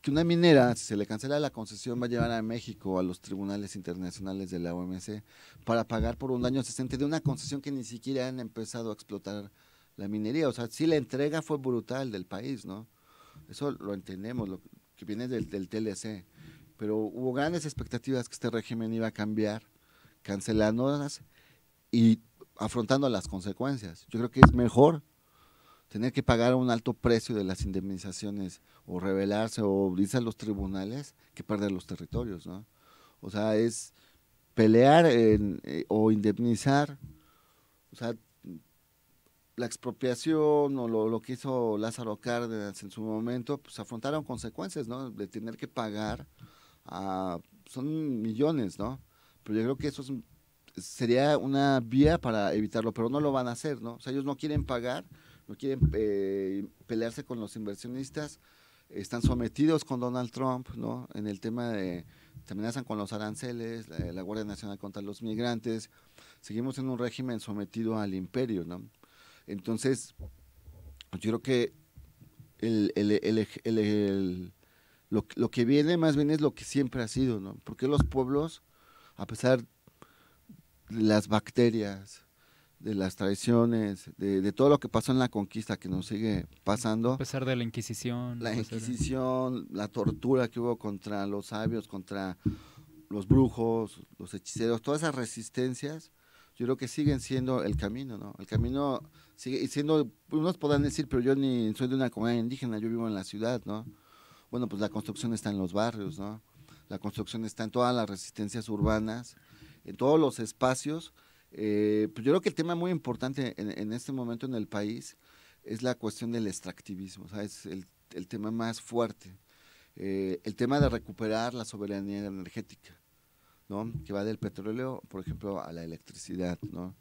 que una minera, si se le cancela la concesión, va a llevar a México a los tribunales internacionales de la OMC para pagar por un daño asistente de una concesión que ni siquiera han empezado a explotar la minería. O sea, si la entrega fue brutal del país, ¿no? Eso lo entendemos, lo que viene del TLC pero hubo grandes expectativas que este régimen iba a cambiar, cancelándolas y afrontando las consecuencias. Yo creo que es mejor tener que pagar un alto precio de las indemnizaciones o rebelarse o irse a los tribunales que perder los territorios, ¿no? O sea, es pelear eh, o indemnizar, o sea, la expropiación o lo, que hizo Lázaro Cárdenas en su momento, pues afrontaron consecuencias, ¿no? De tener que pagar son millones, ¿no? Pero yo creo que eso sería una vía para evitarlo, pero no lo van a hacer, ¿no? O sea, ellos no quieren pagar, no quieren eh, pelearse con los inversionistas, están sometidos con Donald Trump, ¿no? En el tema de, se amenazan con los aranceles, la, Guardia Nacional contra los migrantes, seguimos en un régimen sometido al imperio, ¿no? Entonces, yo creo que el lo, que viene más bien es lo que siempre ha sido, ¿no? Porque los pueblos, a pesar de las bacterias, de las traiciones, de, de, todo lo que pasó en la conquista que nos sigue pasando. A pesar de la Inquisición. La Inquisición, la tortura que hubo contra los sabios, contra los brujos, los hechiceros, todas esas resistencias, yo creo que siguen siendo el camino, ¿no? El camino sigue siendo, unos podrán decir, pero yo ni soy de una comunidad indígena, yo vivo en la ciudad, ¿no? bueno, pues la construcción está en los barrios, ¿no? La construcción está en todas las resistencias urbanas, en todos los espacios. Eh, pues yo creo que el tema muy importante en, este momento en el país es la cuestión del extractivismo, es el, tema más fuerte. Eh, el tema de recuperar la soberanía energética, ¿no? Que va del petróleo, por ejemplo, a la electricidad, ¿no?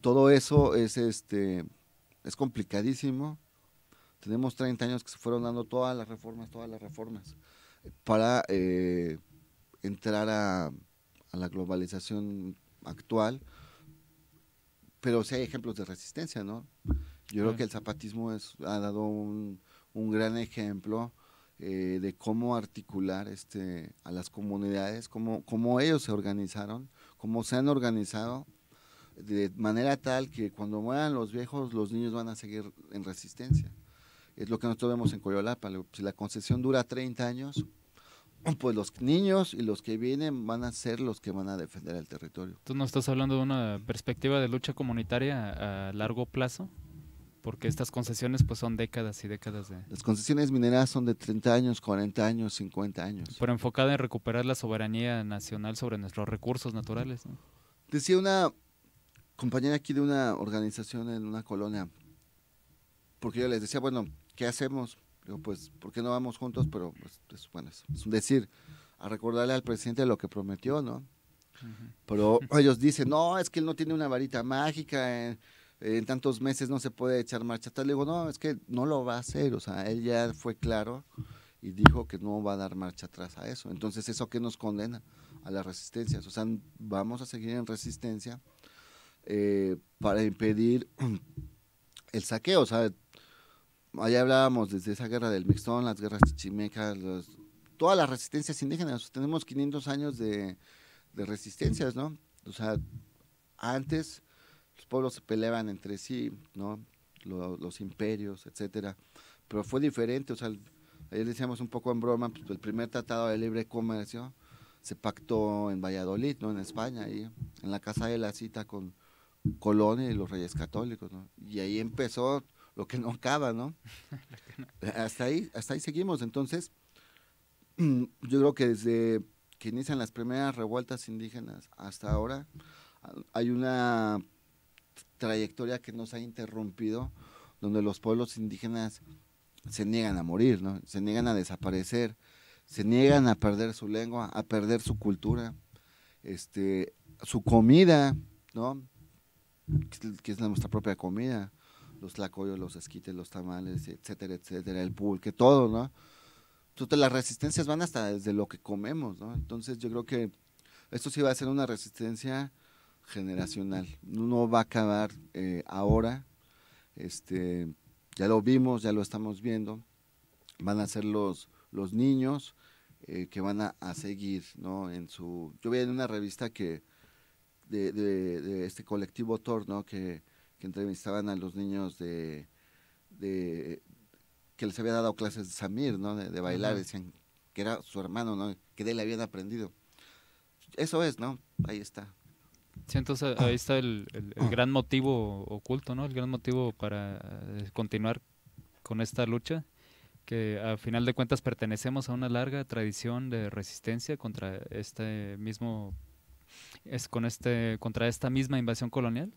Todo eso es este es complicadísimo tenemos 30 años que se fueron dando todas las reformas, todas las reformas, para eh, entrar a, la globalización actual. Pero sí hay ejemplos de resistencia, ¿no? Yo creo que el zapatismo ha dado un, gran ejemplo eh, de cómo articular este, a las comunidades, cómo, cómo ellos se organizaron, cómo se han organizado de manera tal que cuando mueran los viejos, los niños van a seguir en resistencia es lo que nosotros vemos en Coyolapa. Si la concesión dura 30 años, pues los niños y los que vienen van a ser los que van a defender el territorio. Tú no estás hablando de una perspectiva de lucha comunitaria a largo plazo, porque estas concesiones pues son décadas y décadas de... Las concesiones mineras son de 30 años, 40 años, 50 años. Pero enfocada en recuperar la soberanía nacional sobre nuestros recursos naturales. Decía una compañera aquí de una organización en una colonia, porque yo les decía, bueno, ¿qué hacemos? Digo, pues, ¿por qué no vamos juntos? Pero, pues, bueno, es, decir, a recordarle al presidente lo que prometió, ¿no? Pero ellos dicen, no, es que él no tiene una varita mágica, en, tantos meses no se puede echar marcha atrás. Le digo, no, es que no lo va a hacer, o sea, él ya fue claro y dijo que no va a dar marcha atrás a eso. Entonces, ¿eso qué nos condena? A las resistencias, o sea, vamos a seguir en resistencia eh, para impedir el saqueo, o sea, allá hablábamos desde esa guerra del Mixtón, las guerras chichimecas, todas las resistencias indígenas. Pues, tenemos 500 años de, de resistencias, ¿no? O sea, antes los pueblos se peleaban entre sí, ¿no? Los, imperios, etcétera. Pero fue diferente, o sea, ayer decíamos un poco en broma, pues, el primer tratado de libre comercio se pactó en Valladolid, ¿no? En España, ahí, en la casa de la cita con Colón y los reyes católicos, ¿no? Y ahí empezó lo que no acaba, ¿no? hasta ahí, hasta ahí seguimos. Entonces, yo creo que desde que inician las primeras revueltas indígenas hasta ahora, hay una trayectoria que nos ha interrumpido, donde los pueblos indígenas se niegan a morir, ¿no? se niegan a desaparecer, se niegan a perder su lengua, a perder su cultura, este, su comida, ¿no? que es nuestra propia comida, los tlacoyos, los esquites, los tamales, etcétera, etcétera, el pulque, todo, ¿no? Entonces las resistencias van hasta desde lo que comemos, ¿no? Entonces yo creo que esto sí va a ser una resistencia generacional, no va a acabar eh, ahora, este, ya lo vimos, ya lo estamos viendo, van a ser los, los niños eh, que van a, seguir, ¿no? En su, yo vi en una revista que, de, este colectivo Thor, ¿no? Que que entrevistaban a los niños de, que les había dado clases de Samir, ¿no? De, bailar, decían que era su hermano, ¿no? Que de él habían aprendido. Eso es, ¿no? Ahí está. Sí, entonces ahí está el, gran motivo oculto, ¿no? El gran motivo para eh, continuar con esta lucha, que a final de cuentas pertenecemos a una larga tradición de resistencia contra este mismo, es con este, contra esta misma invasión colonial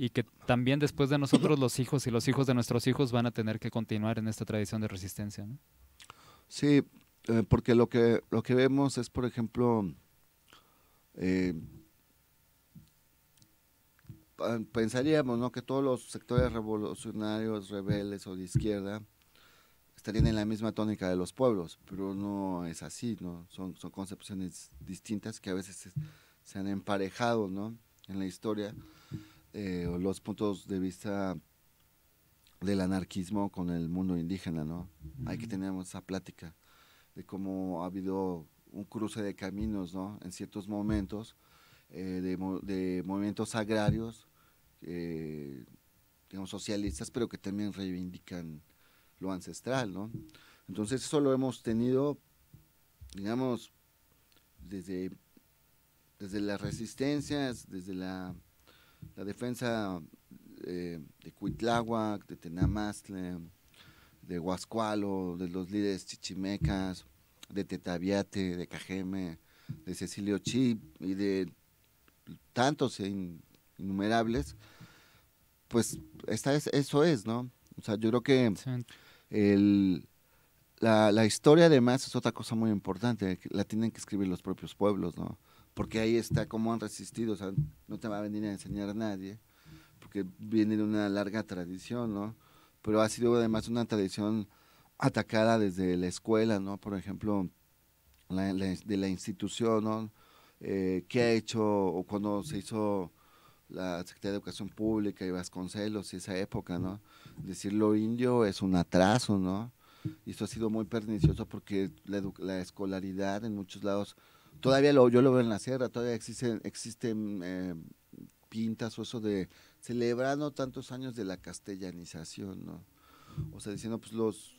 y que también después de nosotros los hijos y los hijos de nuestros hijos van a tener que continuar en esta tradición de resistencia. Sí, eh, porque lo que, lo que vemos es, por ejemplo, eh, pensaríamos que todos los sectores revolucionarios, rebeldes o de izquierda estarían en la misma tónica de los pueblos, pero no es así, ¿no? Son, son concepciones distintas que a veces se, se han emparejado ¿no? en la historia eh, los puntos de vista del anarquismo con el mundo indígena, ¿no? Hay que tener esa plática de cómo ha habido un cruce de caminos, ¿no? En ciertos momentos, eh, de, de, movimientos agrarios, digamos, socialistas, pero que también reivindican lo ancestral, ¿no? Entonces eso lo hemos tenido, digamos, desde, desde las resistencias, desde la la defensa eh, de Cuitláhuac, de Tenamastle, de Huascualo, de los líderes chichimecas, de Tetaviate, de Cajeme, de Cecilio Chip y de tantos e innumerables, pues esta es, eso es, ¿no? O sea, yo creo que el, la, la, historia además es otra cosa muy importante, la tienen que escribir los propios pueblos, ¿no? porque ahí está cómo han resistido, o sea, no te va a venir a enseñar a nadie, porque viene de una larga tradición, ¿no? Pero ha sido además una tradición atacada desde la escuela, ¿no? Por ejemplo, de la institución, ¿no? Eh, ¿Qué ha hecho o cuando se hizo la Secretaría de Educación Pública y Vasconcelos y esa época, ¿no? Decir lo indio es un atraso, ¿no? Y esto ha sido muy pernicioso porque la escolaridad en muchos lados Todavía lo, yo lo veo en la sierra, todavía existen, existen eh, pintas o eso de celebrando tantos años de la castellanización, ¿no? O sea, diciendo pues los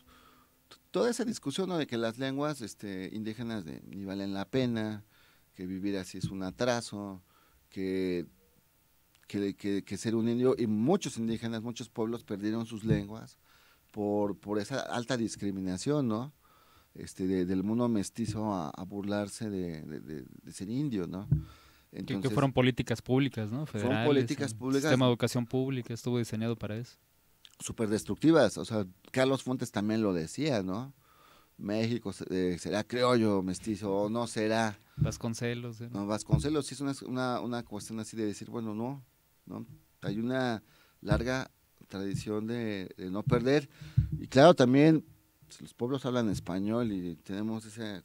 toda esa discusión de que las lenguas este, indígenas ni valen la pena, que vivir así es un atraso, que, que, que, ser un indio, y muchos indígenas, muchos pueblos perdieron sus lenguas por, por esa alta discriminación, ¿no? Este, del mundo mestizo a, burlarse de, ser indio, ¿no? Entonces, fueron políticas públicas, ¿no? Federales, fueron políticas eh, públicas. El sistema de educación pública estuvo diseñado para eso. Súper destructivas, o sea, Carlos Fuentes también lo decía, ¿no? México eh, será criollo, mestizo, o no será. Vasconcelos. No, Vasconcelos sí es una, una, cuestión así de decir, bueno, no, no. Hay una larga tradición de no perder. Y claro, también pues, los pueblos hablan español y tenemos ese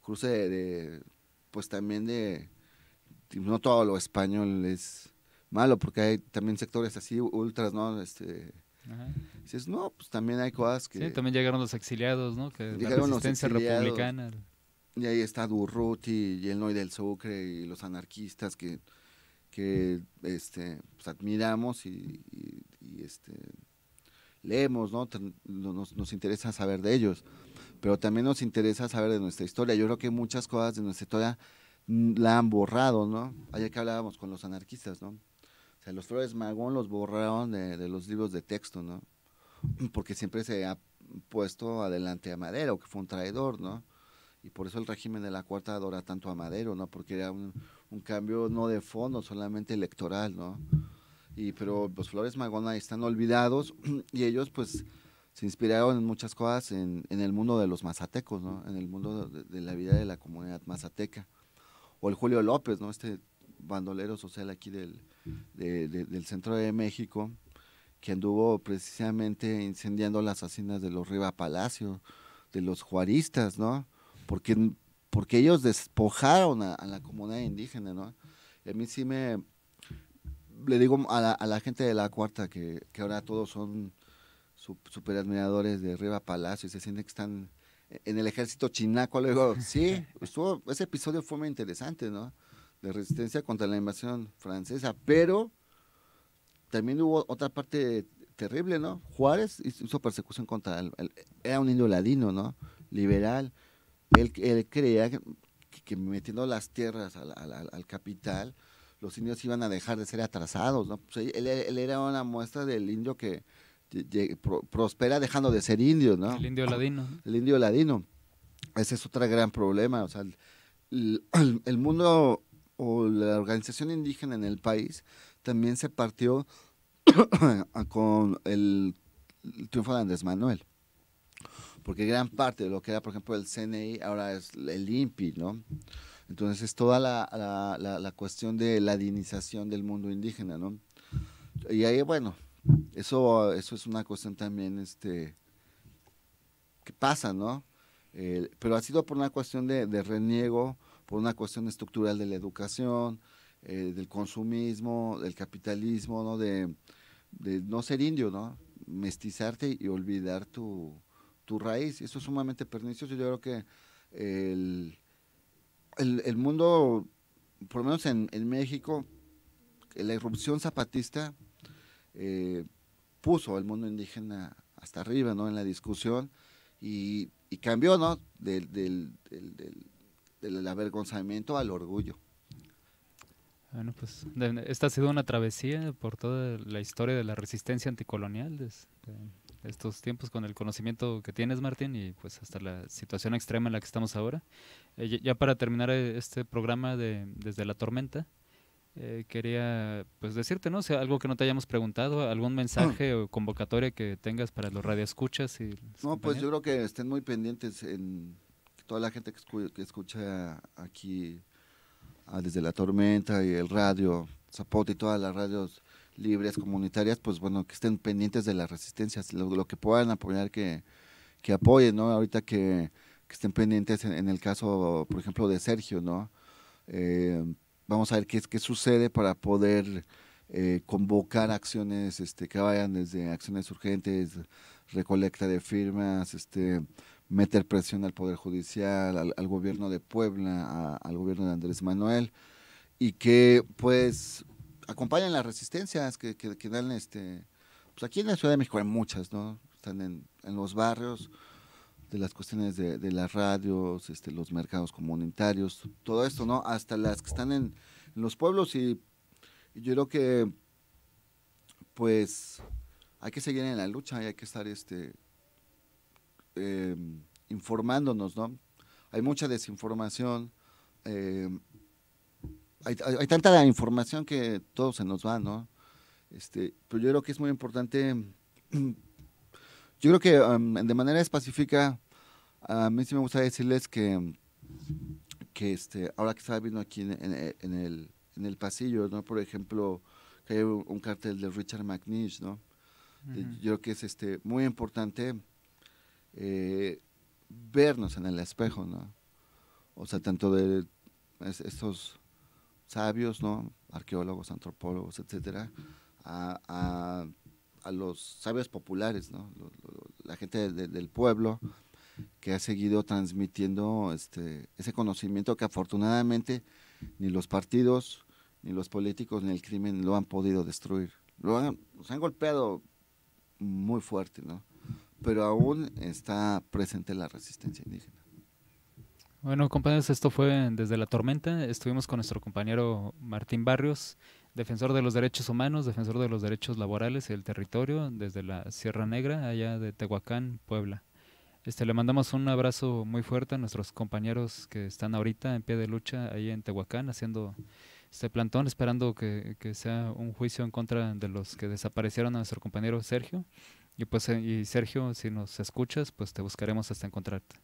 cruce de, pues también de, no todo lo español es malo, porque hay también sectores así, ultras, ¿no? Este, Dices, no, pues también hay cosas que... Sí, también llegaron los exiliados, ¿no? Que la resistencia republicana. Y ahí está Durruti y el Noy del Sucre y los anarquistas que, que este, pues, admiramos y este, leemos, ¿no? Nos, nos, interesa saber de ellos, pero también nos interesa saber de nuestra historia. Yo creo que muchas cosas de nuestra historia mm, la han borrado, ¿no? Ayer que hablábamos con los anarquistas, ¿no? O sea, los Flores Magón los borraron de, los libros de texto, ¿no? Porque siempre se ha puesto adelante a Madero, que fue un traidor, ¿no? Y por eso el régimen de la Cuarta adora tanto a Madero, ¿no? Porque era un, un cambio no de fondo, solamente electoral, ¿no? y pero los pues, Flores Magona están olvidados y ellos pues se inspiraron en muchas cosas en, en el mundo de los mazatecos, ¿no? en el mundo de, la vida de la comunidad mazateca. O el Julio López, ¿no? este bandolero social aquí del, del centro de México, que anduvo precisamente incendiando las haciendas de los Riva Palacio, de los juaristas, ¿no? Porque, porque ellos despojaron a, la comunidad indígena, ¿no? a mí sí me, le digo a la, gente de la cuarta que, ahora todos son super admiradores de Riva Palacio y se sienten que están en el ejército chinaco. sí, estuvo, ese episodio fue muy interesante, ¿no? De resistencia contra la invasión francesa, pero también hubo otra parte terrible, ¿no? Juárez hizo persecución contra él era un indio ladino, ¿no? Liberal. Él, él creía que, que metiendo las tierras al, al, al capital, los indios iban a dejar de ser atrasados. Pues, él, era una muestra del indio que prospera dejando de ser indio. El indio ladino. El indio ladino. Ese es otro gran problema. el, mundo o la organización indígena en el país también se partió con el, el triunfo de Andrés Manuel. Porque gran parte de lo que era, por ejemplo, el CNI ahora es el INPI, ¿no? Entonces, es toda la, cuestión de la dinización del mundo indígena, ¿no? Y ahí, bueno, eso, eso es una cuestión también este, que pasa, ¿no? pero ha sido por una cuestión de, reniego, por una cuestión estructural de la educación, eh, del consumismo, del capitalismo, ¿no? De, no ser indio, ¿no? Mestizarte y olvidar tu, tu raíz. Eso es sumamente pernicioso. Yo creo que el el, el mundo, por lo menos en, en México, la irrupción zapatista eh, puso al mundo indígena hasta arriba, ¿no? En la discusión y, y cambió, ¿no? Del, del, avergonzamiento al orgullo. Bueno, pues esta ha sido una travesía por toda la historia de la resistencia anticolonial estos tiempos con el conocimiento que tienes, Martín, y pues hasta la situación extrema en la que estamos ahora. Eh, ya para terminar eh, este programa de Desde la Tormenta, eh, quería pues decirte, ¿no? sea, algo que no te hayamos preguntado, algún mensaje o convocatoria que tengas para los radioescuchas. Y no, pues yo creo que estén muy pendientes en toda la gente que, que escucha aquí a ah, Desde la Tormenta y el radio, Zapote y todas las radios libres, comunitarias, pues bueno, que estén pendientes de las resistencias, lo, que puedan apoyar, que, apoyen, ¿no? Ahorita que, estén pendientes en, el caso, por ejemplo, de Sergio, ¿no? Eh, vamos a ver qué, qué sucede para poder eh, convocar acciones este, que vayan desde acciones urgentes, recolecta de firmas, este, meter presión al Poder Judicial, al, gobierno de Puebla, al gobierno de Andrés Manuel, y que pues acompañan las resistencias que, que, dan, este, pues aquí en la Ciudad de México hay muchas, ¿no? Están en, en los barrios, de las cuestiones de, de, las radios, este, los mercados comunitarios, todo esto, ¿no? Hasta las que están en, los pueblos y, yo creo que, pues, hay que seguir en la lucha y hay que estar, este, em, informándonos, ¿no? Hay mucha desinformación. Eh, hay, tanta información que todo se nos va, ¿no? Este, pero yo creo que es muy importante, yo creo que de manera específica, a mí sí me gusta decirles que, que este, ahora que estaba viendo aquí en, el, en el pasillo, ¿no? Por ejemplo, que hay un, cartel de Richard McNish, ¿no? Yo creo que es este, muy importante eh, vernos en el espejo, ¿no? O sea, tanto de estos sabios, ¿no? Arqueólogos, antropólogos, etcétera, a, los sabios populares, la gente del pueblo que ha seguido transmitiendo este, ese conocimiento que afortunadamente ni los partidos, ni los políticos, ni el crimen lo han podido destruir. Lo han, han golpeado muy fuerte, ¿no? Pero aún está presente la resistencia indígena. Bueno, compañeros, esto fue Desde la Tormenta. Estuvimos con nuestro compañero Martín Barrios, defensor de los derechos humanos, defensor de los derechos laborales y el territorio, desde la Sierra Negra, allá de Tehuacán, Puebla. Este, le mandamos un abrazo muy fuerte a nuestros compañeros que están ahorita en pie de lucha ahí en Tehuacán haciendo este plantón, esperando que, que sea un juicio en contra de los que desaparecieron a nuestro compañero Sergio. Y pues eh, y Sergio, si nos escuchas, pues te buscaremos hasta encontrarte.